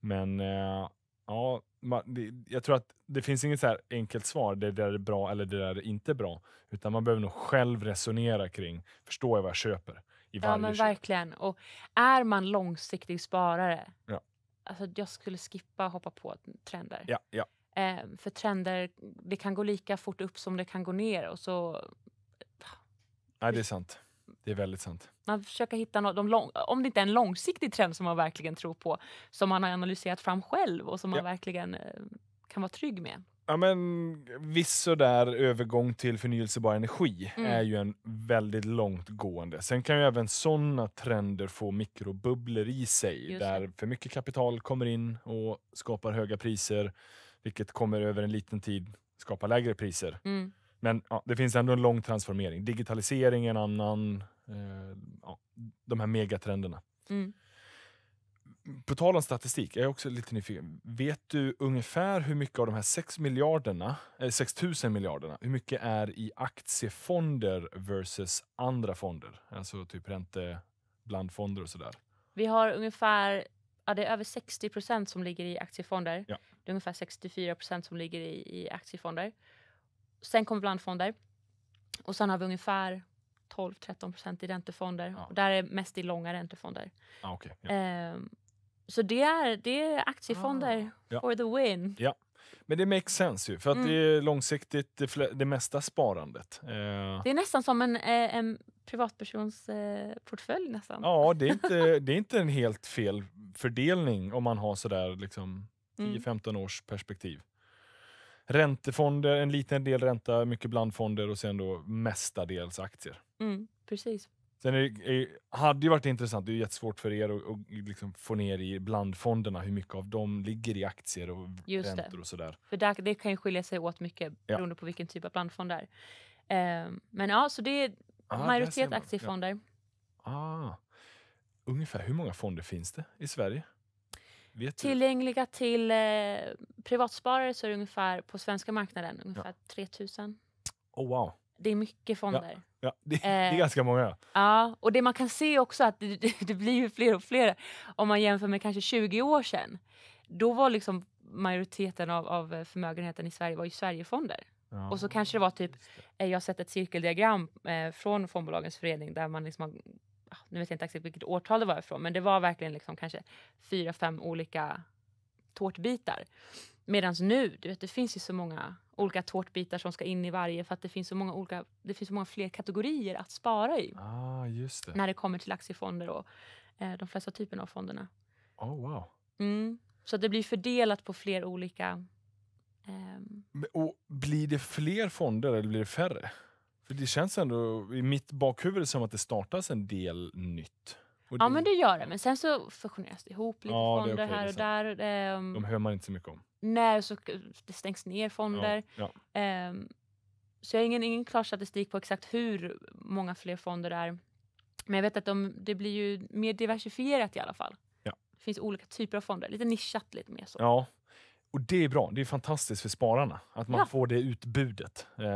Men eh, ja, man, det, jag tror att det finns inget så enkelt svar, det där är bra eller det där är inte bra. Utan man behöver nog själv resonera kring, förstår jag vad jag köper? I ja
men verkligen. Och är man långsiktig sparare, ja. alltså jag skulle skippa hoppa på trender. Ja, ja. Eh, för trender, det kan gå lika fort upp som det kan gå ner och så...
Nej, det är sant. Det är väldigt sant.
Man försöker hitta något, de lång, om det inte är en långsiktig trend som man verkligen tror på, som man har analyserat fram själv och som man ja. verkligen eh, kan vara trygg med.
Ja, men viss sådär övergång till förnyelsebar energi mm. är ju en väldigt långtgående. Sen kan ju även sådana trender få mikrobubblor i sig Just där det. för mycket kapital kommer in och skapar höga priser, vilket kommer över en liten tid skapa lägre priser. Mm. Men ja, det finns ändå en lång transformering. Digitalisering är en annan. Eh, ja, de här megatrenderna. Mm. På tal om statistik, jag är också lite nyfiken. Vet du ungefär hur mycket av de här 6 miljarderna, eh, 6 000 miljarderna, hur mycket är i aktiefonder versus andra fonder? Alltså typ ränteblandfonder och sådär.
Vi har ungefär, ja, det är över 60 procent som ligger i aktiefonder. Ja. Det är ungefär 64 procent som ligger i, i aktiefonder. Sen kommer blandfonder och sen har vi ungefär 12-13 i räntefonder. Ja. Och där är mest i långa räntefonder. Ah, okay. ja. ehm, så det är, det är aktiefonder ah. for ja. the win.
Ja. Men det makes sense ju, för att mm. det är långsiktigt det, det mesta sparandet. Eh. Det är
nästan som en, eh, en privatpersons eh, portfölj nästan.
Ja, det är, inte, *laughs* det är inte en helt fel fördelning om man har sådär liksom, 10-15 mm. års perspektiv. Räntefonder, en liten del ränta, mycket blandfonder och sen då mestadels aktier.
Mm, precis.
Sen är, är, eh, hade ju varit intressant, det är jättesvårt för er att och liksom få ner i blandfonderna hur mycket av dem ligger i aktier och Just räntor det. och sådär.
För där, det kan ju skilja sig åt mycket beroende ja. på vilken typ av blandfond det är. Eh, men ja, så det är ah, majoritet aktiefonder.
Ja. Ah. Ungefär hur många fonder finns det i Sverige?
Tillgängliga till eh, privatsparare så är det ungefär på svenska marknaden ungefär ja. 3000. Oh, wow. Det är mycket fonder. Ja,
ja det, eh, det, är eh, ganska många.
Ja, och det man kan se också att det, det, *laughs* det blir ju fler och fler om man jämför med kanske 20 år sedan. Då var liksom majoriteten av, av förmögenheten i Sverige var ju Sverigefonder. Ja, och så kanske det var typ, eh, jag har sett ett cirkeldiagram eh, från fondbolagens förening där man liksom har nu vet jag inte exakt vilket årtal det var ifrån, men det var verkligen liksom kanske fyra, fem olika tårtbitar. Medan nu, du vet, det finns ju så många olika tårtbitar som ska in i varje för att det finns så många, olika, det finns så många fler kategorier att spara i.
Ah, just det. När det
kommer till aktiefonder och eh, de flesta typerna av fonderna. Oh, wow. Mm. Så det blir fördelat på fler olika... Eh,
och blir det fler fonder eller blir det färre? Det känns ändå i mitt bakhuvud som att det startas en del nytt. Och ja, det... men det
gör det. Men sen så fusioneras det ihop lite ja, fonder okay, här och där. Ehm, De
hör man inte så mycket om.
Nej, så det stängs ner fonder. Ja, ja. Ehm, så jag har ingen, ingen klar statistik på exakt hur många fler fonder det är. Men jag vet att de, det blir ju mer diversifierat i alla fall. Ja. Det finns olika typer av fonder. Lite nischat lite mer så.
Ja, och det är bra. Det är fantastiskt för spararna att man ja. får det utbudet. Eh, det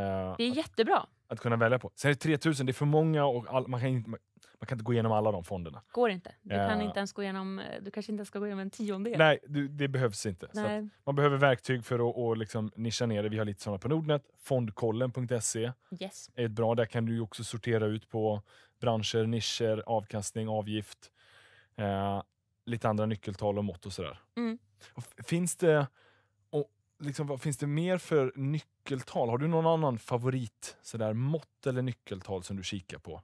är att, jättebra att kunna välja på. Sen är det 3000, det är för många och all, man, kan inte, man, man, kan inte gå igenom alla de fonderna.
Går inte. Du, kan eh. inte ens gå igenom, eh, du kanske inte ens ska gå igenom en tiondel. Nej,
du, det behövs inte. man behöver verktyg för att och liksom nischa ner det. Vi har lite sådana på Nordnet. Fondkollen.se yes. är ett bra. Där kan du också sortera ut på branscher, nischer, avkastning, avgift. Uh, lite andra nyckeltal och mått och sådär. Mm. Finns det liksom, vad finns det mer för nyckeltal? Har du någon annan favorit sådär, mått eller nyckeltal som du kikar på?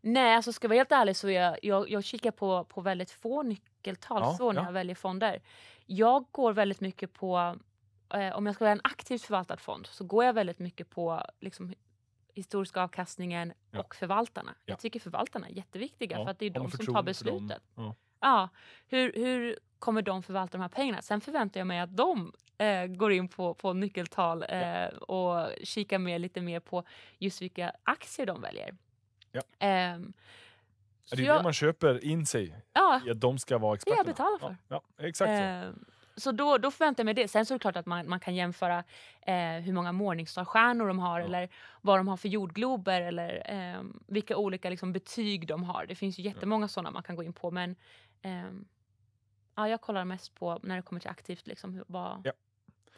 Nej, alltså ska jag vara helt ärlig så jag, jag, jag kikar på, på väldigt få nyckeltal ja, så när ja. jag väljer fonder. Jag går väldigt mycket på, eh, om jag ska välja en aktivt förvaltad fond, så går jag väldigt mycket på liksom, historiska avkastningen ja. och förvaltarna. Jag tycker förvaltarna är jätteviktiga för att det är de som tar beslutet. Ja. hur, hur kommer de förvalta de här pengarna? Sen förväntar jag mig att de eh, går in på, på nyckeltal eh, och kikar mer, lite mer på just vilka aktier de väljer. Ja. Eh,
det är jag, det man köper in sig ja, i, att de ska vara experterna. Det jag betalar för. Ja, ja exakt så. Ehm,
så då, då förväntar jag mig det. Sen så är det klart att man, man kan jämföra eh, hur många Morningstar-stjärnor de har eller vad de har för jordglober eller ehm, vilka olika liksom, betyg de har. Det finns ju jättemånga ja. sådana man kan gå in på. Men ehm, ja, jag kollar mest på när det kommer till aktivt, liksom, vad, ja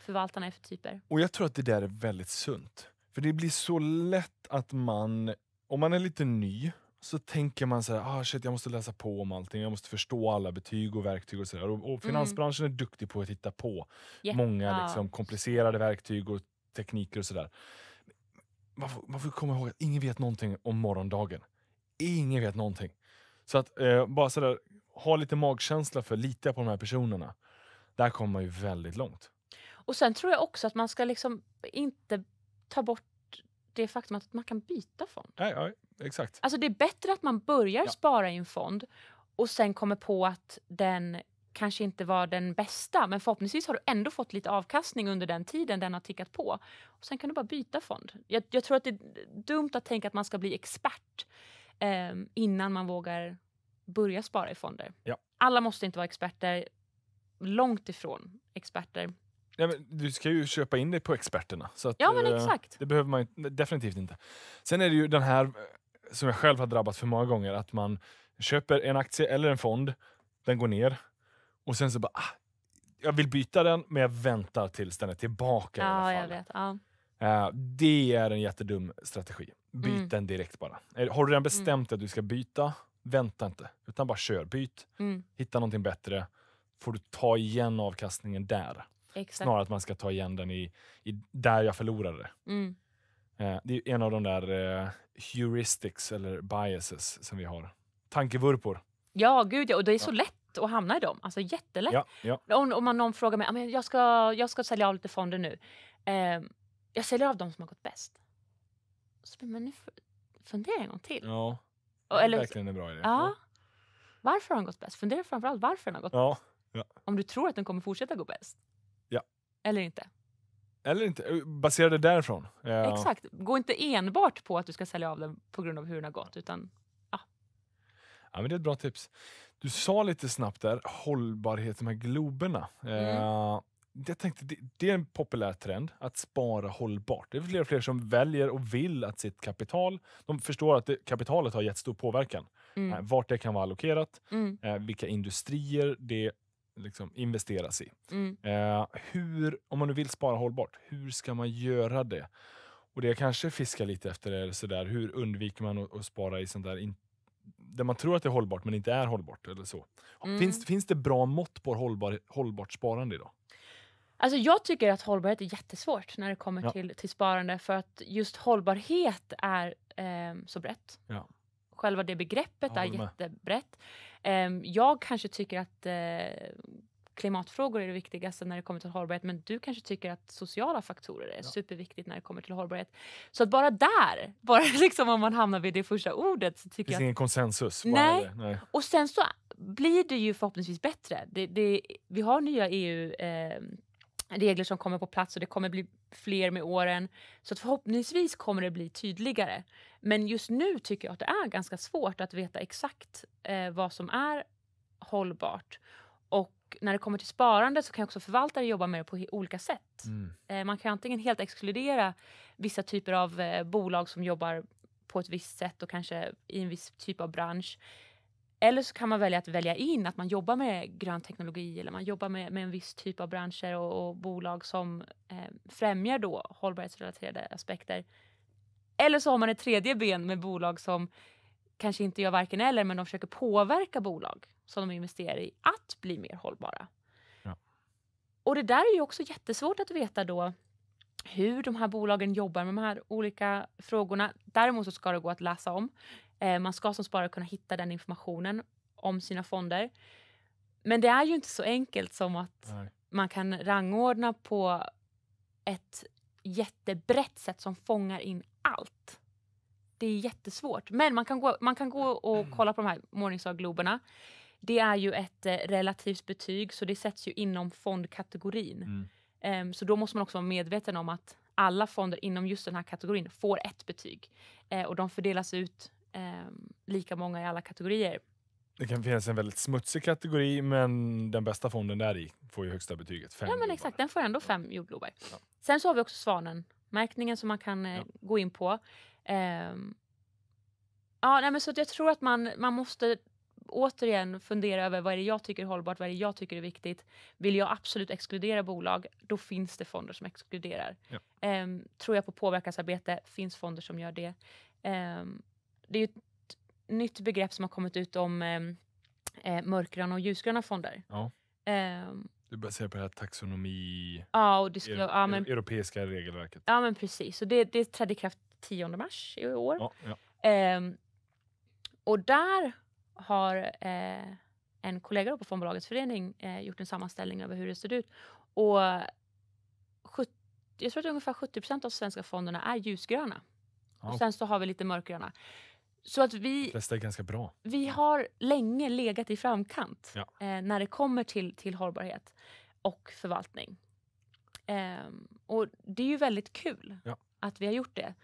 förvaltarna är för typer.
Och jag tror att det där är väldigt sunt. För det blir så lätt att man, om man är lite ny, så tänker man så här, ah, shit, jag måste läsa på om allting, jag måste förstå alla betyg och verktyg. och, så där. och, och mm. Finansbranschen mm. är duktig på att hitta på yeah. många liksom, komplicerade verktyg och tekniker och sådär. Man, får, man får komma ihåg att ingen vet någonting om morgondagen. Ingen vet någonting. Så att eh, bara sådär, ha lite magkänsla för, lita på de här personerna. Där kommer man ju väldigt långt.
Och sen tror jag också att man ska liksom inte ta bort det faktum att man kan byta fond.
Nej, ja, exakt.
Alltså det är bättre att man börjar ja. spara i en fond och sen kommer på att den kanske inte var den bästa men förhoppningsvis har du ändå fått lite avkastning under den tiden den har tickat på. Och sen kan du bara byta fond. Jag, jag tror att det är dumt att tänka att man ska bli expert eh, innan man vågar börja spara i fonder. Ja. Alla måste inte vara experter. Långt ifrån experter.
Ja, du ska ju köpa in dig på experterna. Så att, ja, men eh, exakt. Det behöver man definitivt inte. Sen är det ju den här eh, som jag själv har drabbat för många gånger, att man köper en aktie eller en fond, den går ner och sen så bara, ah, jag vill byta den men jag väntar tills den är tillbaka. Ja,
i alla fall. Vet,
ja. Eh, det är en jättedum strategi. Byt mm. den direkt bara. Har du redan mm. bestämt mm. att du ska byta, vänta inte. Utan bara kör, byt, mm. hitta någonting bättre. Får du ta igen avkastningen där. Exakt. Snarare att man ska ta igen den i, i där jag förlorade. Mm. Eh, det är en av de där eh, heuristics eller biases som vi har. Tankevurpor.
Ja, gud ja. Och det är så ja. lätt att hamna i dem. Alltså jättelätt. Ja, ja. Om, om någon frågar mig, jag ska, jag ska sälja av lite fonder nu. Eh, jag säljer av de som har gått bäst. Så blir man nu fundera en gång till.
Ja, och, eller, det är verkligen en bra idé. Ja.
Varför har den gått bäst? Fundera framförallt varför den har gått ja. bäst. Ja. Om du tror att den kommer fortsätta gå bäst. Eller inte.
Eller inte. Eh, Baserade därifrån. Ja. Exakt.
Gå inte enbart på att du ska sälja av den på grund av hur den har gått. Utan, ja.
Ja, men det är ett bra tips. Du sa lite snabbt där, hållbarhet, de här globerna. Mm. Uh, jag tänkte, det, det, är en populär trend att spara hållbart. Det är fler och fler som väljer och vill att sitt kapital, de förstår att det, kapitalet har jättestor påverkan. Mm. Eh, vart det kan vara allokerat, mm. vilka industrier det liksom investeras i. Mm. Eh, hur, om man nu vill spara hållbart, hur ska man göra det? Och det jag kanske fiskar lite efter är sådär, hur undviker man att, att spara i sånt där in, där man tror att det är hållbart men inte är hållbart eller så. Mm. Finns, finns det bra mått på hållbar, hållbart sparande idag?
Alltså jag tycker att hållbarhet är jättesvårt när det kommer ja. till, till sparande för att just hållbarhet är eh, så brett. Ja själva det begreppet är jättebrett. Ehm, jag kanske tycker att eh, klimatfrågor är det viktigaste när det kommer till hållbarhet, men du kanske tycker att sociala faktorer är ja. superviktigt när det kommer till hållbarhet. Så att bara där, *laughs* bara liksom om man hamnar vid det första ordet. Så tycker det finns jag att, ingen konsensus. Nej. nej. Och sen så blir det ju förhoppningsvis bättre. Det, det, vi har nya EU eh, regler som kommer på plats och det kommer bli fler med åren. Så förhoppningsvis kommer det bli tydligare. Men just nu tycker jag att det är ganska svårt att veta exakt eh, vad som är hållbart. Och när det kommer till sparande så kan också förvaltare jobba med det på olika sätt. Mm. Eh, man kan antingen helt exkludera vissa typer av eh, bolag som jobbar på ett visst sätt och kanske i en viss typ av bransch. Eller så kan man välja att välja in att man jobbar med grön teknologi eller man jobbar med, med en viss typ av branscher och, och bolag som eh, främjar då hållbarhetsrelaterade aspekter eller så har man ett tredje ben med bolag som kanske inte gör varken eller men de försöker påverka bolag som de investerar i att bli mer hållbara. Ja. Och det där är ju också jättesvårt att veta då hur de här bolagen jobbar med de här olika frågorna. Däremot så ska det gå att läsa om. Eh, man ska som sparare kunna hitta den informationen om sina fonder. Men det är ju inte så enkelt som att Nej. man kan rangordna på ett jättebrett sätt som fångar in allt. Det är jättesvårt. Men man kan gå, man kan gå och mm. kolla på de här Morningstar-globerna. Det är ju ett eh, relativt betyg så det sätts ju inom fondkategorin. Mm. Um, så då måste man också vara medveten om att alla fonder inom just den här kategorin får ett betyg. Eh, och de fördelas ut um, lika många i alla kategorier.
Det kan finnas en väldigt smutsig kategori, men den bästa fonden där i får ju högsta betyget. Fem ja, men
exakt. Den får ändå fem jordglober. Ja. Sen så har vi också svanen märkningen som man kan eh, ja. gå in på. Um, ja, nej, men så jag tror att man, man måste återigen fundera över vad är det jag tycker är hållbart, vad är det jag tycker är viktigt. Vill jag absolut exkludera bolag, då finns det fonder som exkluderar. Ja. Um, tror jag på påverkansarbete, finns fonder som gör det. Um, det är ett nytt begrepp som har kommit ut om um, eh, mörkgröna och ljusgröna fonder. Ja. Um,
du baserar på det här taxonomi... Ja, och det skulle, ja, men, europeiska regelverket.
Ja, men precis. Och det, det trädde i kraft 10 mars i år. Ja, ja. Eh, och där har eh, en kollega på Fondbolagets förening eh, gjort en sammanställning över hur det ser ut. Och 70, jag tror att ungefär 70 procent av svenska fonderna är ljusgröna. Ja. Och sen så har vi lite mörkgröna. Så att vi, de flesta
är ganska bra.
Vi har länge legat i framkant ja. eh, när det kommer till, till hållbarhet och förvaltning. Eh, och det är ju väldigt kul ja. att vi har gjort det.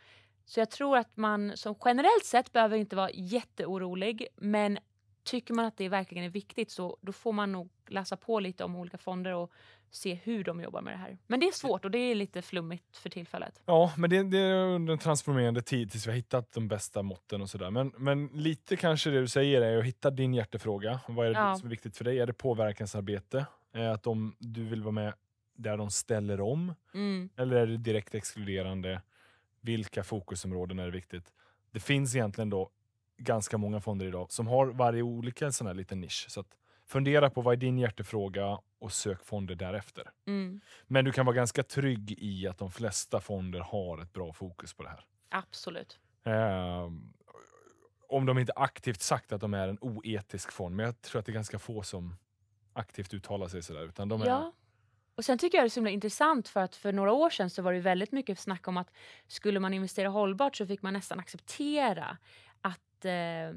Så jag tror att man som generellt sett behöver inte vara jätteorolig men tycker man att det verkligen är viktigt så då får man nog läsa på lite om olika fonder och se hur de jobbar med det här. Men det är svårt och det är lite flummigt för tillfället.
Ja, men det, det är under en transformerande tid tills vi har hittat de bästa måtten och sådär. Men, men lite kanske det du säger är att hitta din hjärtefråga. Vad är det ja. som är viktigt för dig? Är det påverkansarbete? Att de, du vill vara med där de ställer om? Mm. Eller är det direkt exkluderande? Vilka fokusområden är det viktigt? Det finns egentligen då ganska många fonder idag som har varje olika sån här liten nisch. Så att Fundera på vad är din hjärtefråga och sök fonder därefter. Mm. Men du kan vara ganska trygg i att de flesta fonder har ett bra fokus på det här.
Absolut.
Eh, om de inte aktivt sagt att de är en oetisk fond, men jag tror att det är ganska få som aktivt uttalar sig sådär. Utan de är... Ja.
Och sen tycker jag det är så himla intressant för att för några år sedan så var det väldigt mycket snack om att skulle man investera hållbart så fick man nästan acceptera att eh,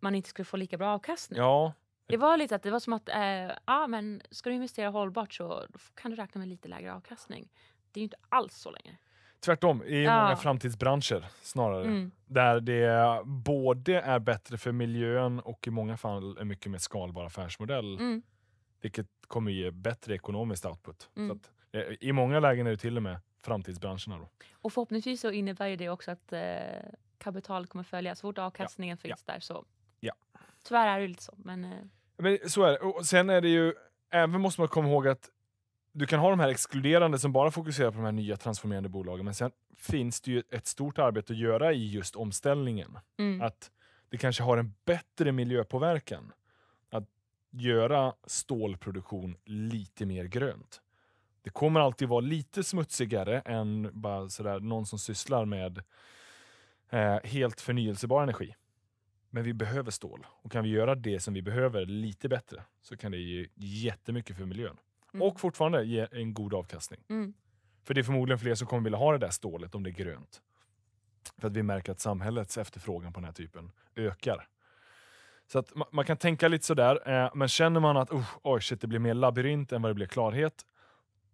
man inte skulle få lika bra avkastning. Ja. Det var lite att det var som att, eh, ja men ska du investera hållbart så kan du räkna med lite lägre avkastning. Det är ju inte alls så länge.
Tvärtom, i ja. många framtidsbranscher snarare. Mm. Där det både är bättre för miljön och i många fall en mycket mer skalbar affärsmodell. Mm. Vilket kommer ge bättre ekonomiskt output. Mm. Att, eh, I många lägen är det till och med framtidsbranscherna. Då.
Och förhoppningsvis så innebär det också att eh, kapital kommer följa. Så fort avkastningen ja. finns ja. där så... Ja. Tyvärr är det lite så, men... Eh.
Men så är det. Och sen är det ju, även måste man komma ihåg att du kan ha de här exkluderande som bara fokuserar på de här nya transformerande bolagen, men sen finns det ju ett stort arbete att göra i just omställningen. Mm. Att det kanske har en bättre miljöpåverkan att göra stålproduktion lite mer grönt. Det kommer alltid vara lite smutsigare än bara sådär, någon som sysslar med eh, helt förnyelsebar energi. Men vi behöver stål och kan vi göra det som vi behöver lite bättre så kan det ge jättemycket för miljön. Mm. Och fortfarande ge en god avkastning. Mm. För det är förmodligen fler som kommer vilja ha det där stålet om det är grönt. För att vi märker att samhällets efterfrågan på den här typen ökar. Så att man, man kan tänka lite sådär, eh, men känner man att oh, oj, shit, det blir mer labyrint än vad det blir klarhet,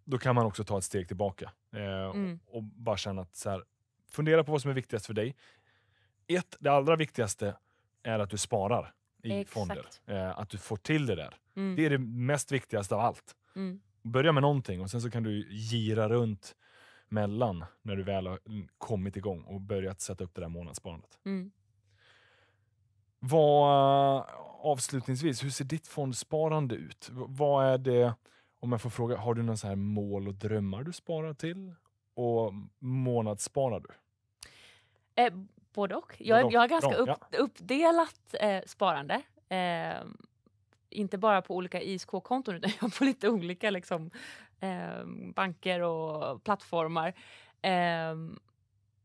då kan man också ta ett steg tillbaka eh, mm. och, och, bara känna att så här, fundera på vad som är viktigast för dig. Ett, det allra viktigaste, är att du sparar i Exakt. fonder. Eh, att du får till det där. Mm. Det är det mest viktigaste av allt. Mm. Börja med någonting och sen så kan du gira runt mellan när du väl har kommit igång och börjat sätta upp det där månadssparandet. Mm. Vad, eh, avslutningsvis, hur ser ditt fondsparande ut? Vad är det, om jag får fråga, har du några mål och drömmar du sparar till? Och månadssparar du?
Eh, både och. Jag, jag har ganska upp, uppdelat eh, sparande. Eh, inte bara på olika ISK-konton utan *laughs* jag på lite olika liksom, eh, banker och plattformar. Ehm,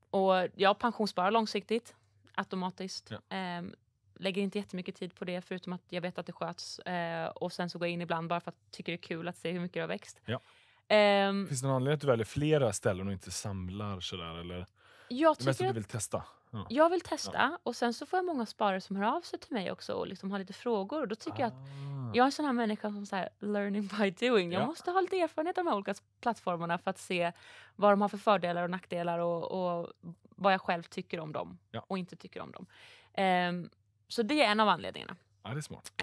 och jag pensionssparar långsiktigt, automatiskt. Ja. Ehm, lägger inte jättemycket tid på det förutom att jag vet att det sköts. Eh, och sen så går jag in ibland bara för att jag tycker det är kul att se hur mycket det har växt. Ja. Ehm. Finns
det någon anledning att du väljer flera ställen och inte samlar sådär? Eller?
Jag det är mest att du vill testa? Jag vill testa ja. och sen så får jag många sparare som hör av sig till mig också och liksom har lite frågor. Och då tycker ah. jag att ah. jag är en sån här människa som så här, learning by doing. Jag ja. måste ha lite erfarenhet av de här olika plattformarna för att se vad de har för fördelar och nackdelar och, och vad jag själv tycker om dem och inte tycker om dem. Um, så det är en av anledningarna. Ja, det är smart.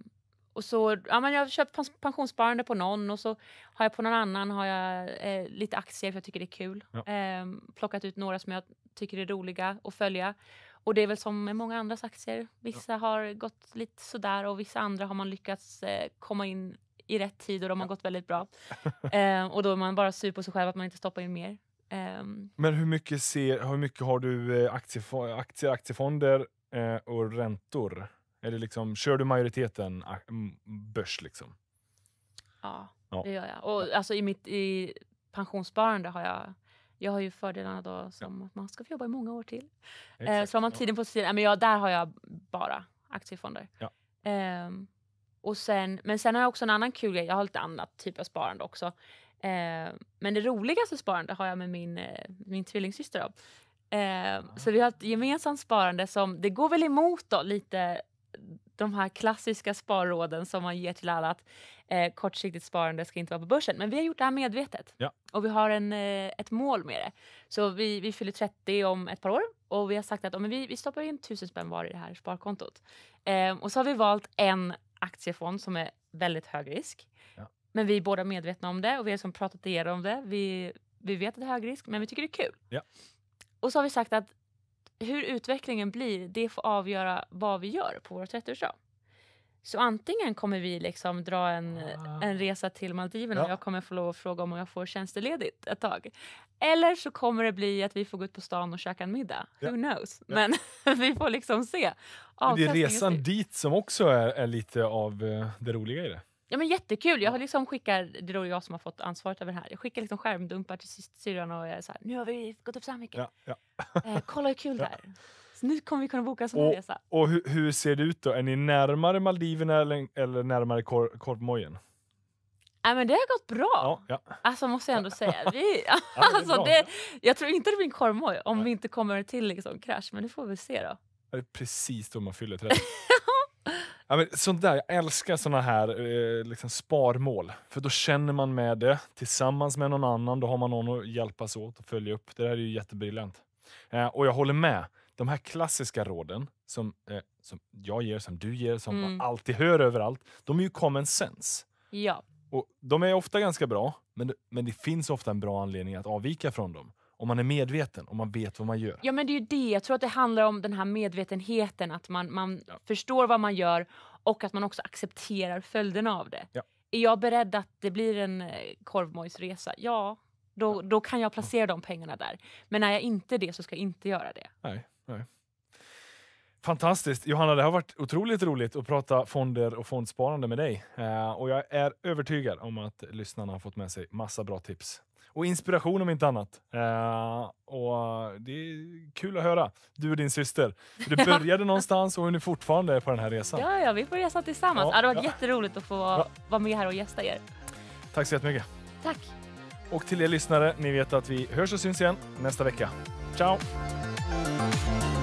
Um, och så, ja, men jag har köpt pensionssparande på någon och så har jag på någon annan har jag eh, lite aktier för jag tycker det är kul. Ja. Eh, plockat ut några som jag tycker är roliga att följa. Och det är väl som med många andras aktier. Vissa ja. har gått lite sådär och vissa andra har man lyckats eh, komma in i rätt tid och de har ja. gått väldigt bra. *laughs* eh, och då är man bara sur på sig själv att man inte stoppar in mer. Eh.
Men hur mycket, ser, hur mycket har du eh, aktiefond, aktier, aktiefonder eh, och räntor? Eller liksom, kör du majoriteten börs? Liksom?
Ja, ja, det gör
jag. Och alltså, i mitt i pensionssparande har jag jag har ju fördelarna då som ja. att man ska få jobba i många år till. Eh, så har man tiden på sig. Men jag, där har jag bara aktiefonder. Ja. Eh, och sen, men sen har jag också en annan kul grej. Jag har lite annat typ av sparande också. Eh, men det roligaste sparande har jag med min, eh, min tvillingsyster. Då. Mm. Ehm, så vi har ett gemensamt sparande som, det går väl emot då lite de här klassiska sparråden som man ger till alla att eh, kortsiktigt sparande ska inte vara på börsen. Men vi har gjort det här medvetet ja. och vi har en, eh, ett mål med det. Så vi, vi fyller 30 om ett par år och vi har sagt att oh, vi, vi stoppar in 1000 spänn var i det här sparkontot. Eh, och så har vi valt en aktiefond som är väldigt hög risk. Ja. Men vi är båda medvetna om det och vi har liksom pratat igenom det. Vi, vi vet att det är hög risk, men vi tycker det är kul. Ja. Och så har vi sagt att hur utvecklingen blir, det får avgöra vad vi gör på vår 30-årsdag. Så antingen kommer vi liksom dra en, ah. en resa till Maldiverna ja. och jag kommer få lov att fråga om jag får tjänsteledigt ett tag. Eller så kommer det bli att vi får gå ut på stan och käka en middag. Ja. Who knows? Ja. Men *laughs* vi får liksom se. Det är resan
dit som också är, är lite av eh, det roliga i det.
Ja men jättekul! Jag har liksom skickar, det är jag som har fått ansvaret över det här. Jag skickar liksom skärmdumpar till syrran och jag är så här, nu har vi gått upp så här mycket. Ja, ja. Eh, kolla hur kul *laughs* det är. Så nu kommer vi kunna boka en sån här resa.
Och hur, hur, ser det ut då? Är ni närmare Maldiverna eller, eller närmare kor, korvmojen?
Nej men det har gått bra. Ja, ja. Alltså måste jag ändå säga. *laughs* Vi, ja, alltså, bra, det, jag tror inte det blir en korvmoj om Nej. vi inte kommer till liksom, krasch, men det får vi se då.
Det är precis då man fyller 30. *laughs* ja, men sånt där, jag älskar såna här eh, liksom sparmål. För då känner man med det tillsammans med någon annan. Då har man någon att hjälpas åt och följa upp. Det här är ju jättebriljant. Eh, och jag håller med de här klassiska råden som, eh, som jag ger, som du ger, som mm. man alltid hör överallt, de är ju common sense. Ja. Och de är ofta ganska bra, men det, men det finns ofta en bra anledning att avvika från dem. Om man är medveten, om man vet vad man gör.
Ja men det är ju det, jag tror att det handlar om den här medvetenheten, att man, man ja. förstår vad man gör och att man också accepterar följderna av det. Ja. Är jag beredd att det blir en eh, korvmojsresa? Ja, då, då kan jag placera de pengarna där. Men när jag inte det så ska jag inte göra det.
Nej. Nej. Fantastiskt! Johanna, det har varit otroligt roligt att prata fonder och fondsparande med dig. Eh, och jag är övertygad om att lyssnarna har fått med sig massa bra tips. Och inspiration om inte annat. Eh, och det är kul att höra, du och din syster. Det *laughs* började någonstans och är fortfarande är på den här resan. Ja,
ja vi får resa tillsammans. Ja, ja, det har varit ja. jätteroligt att få ja. vara med här och gästa er.
Tack så jättemycket. Tack! Och till er lyssnare, ni vet att vi hörs och syns igen nästa vecka. Ciao!
Thank you.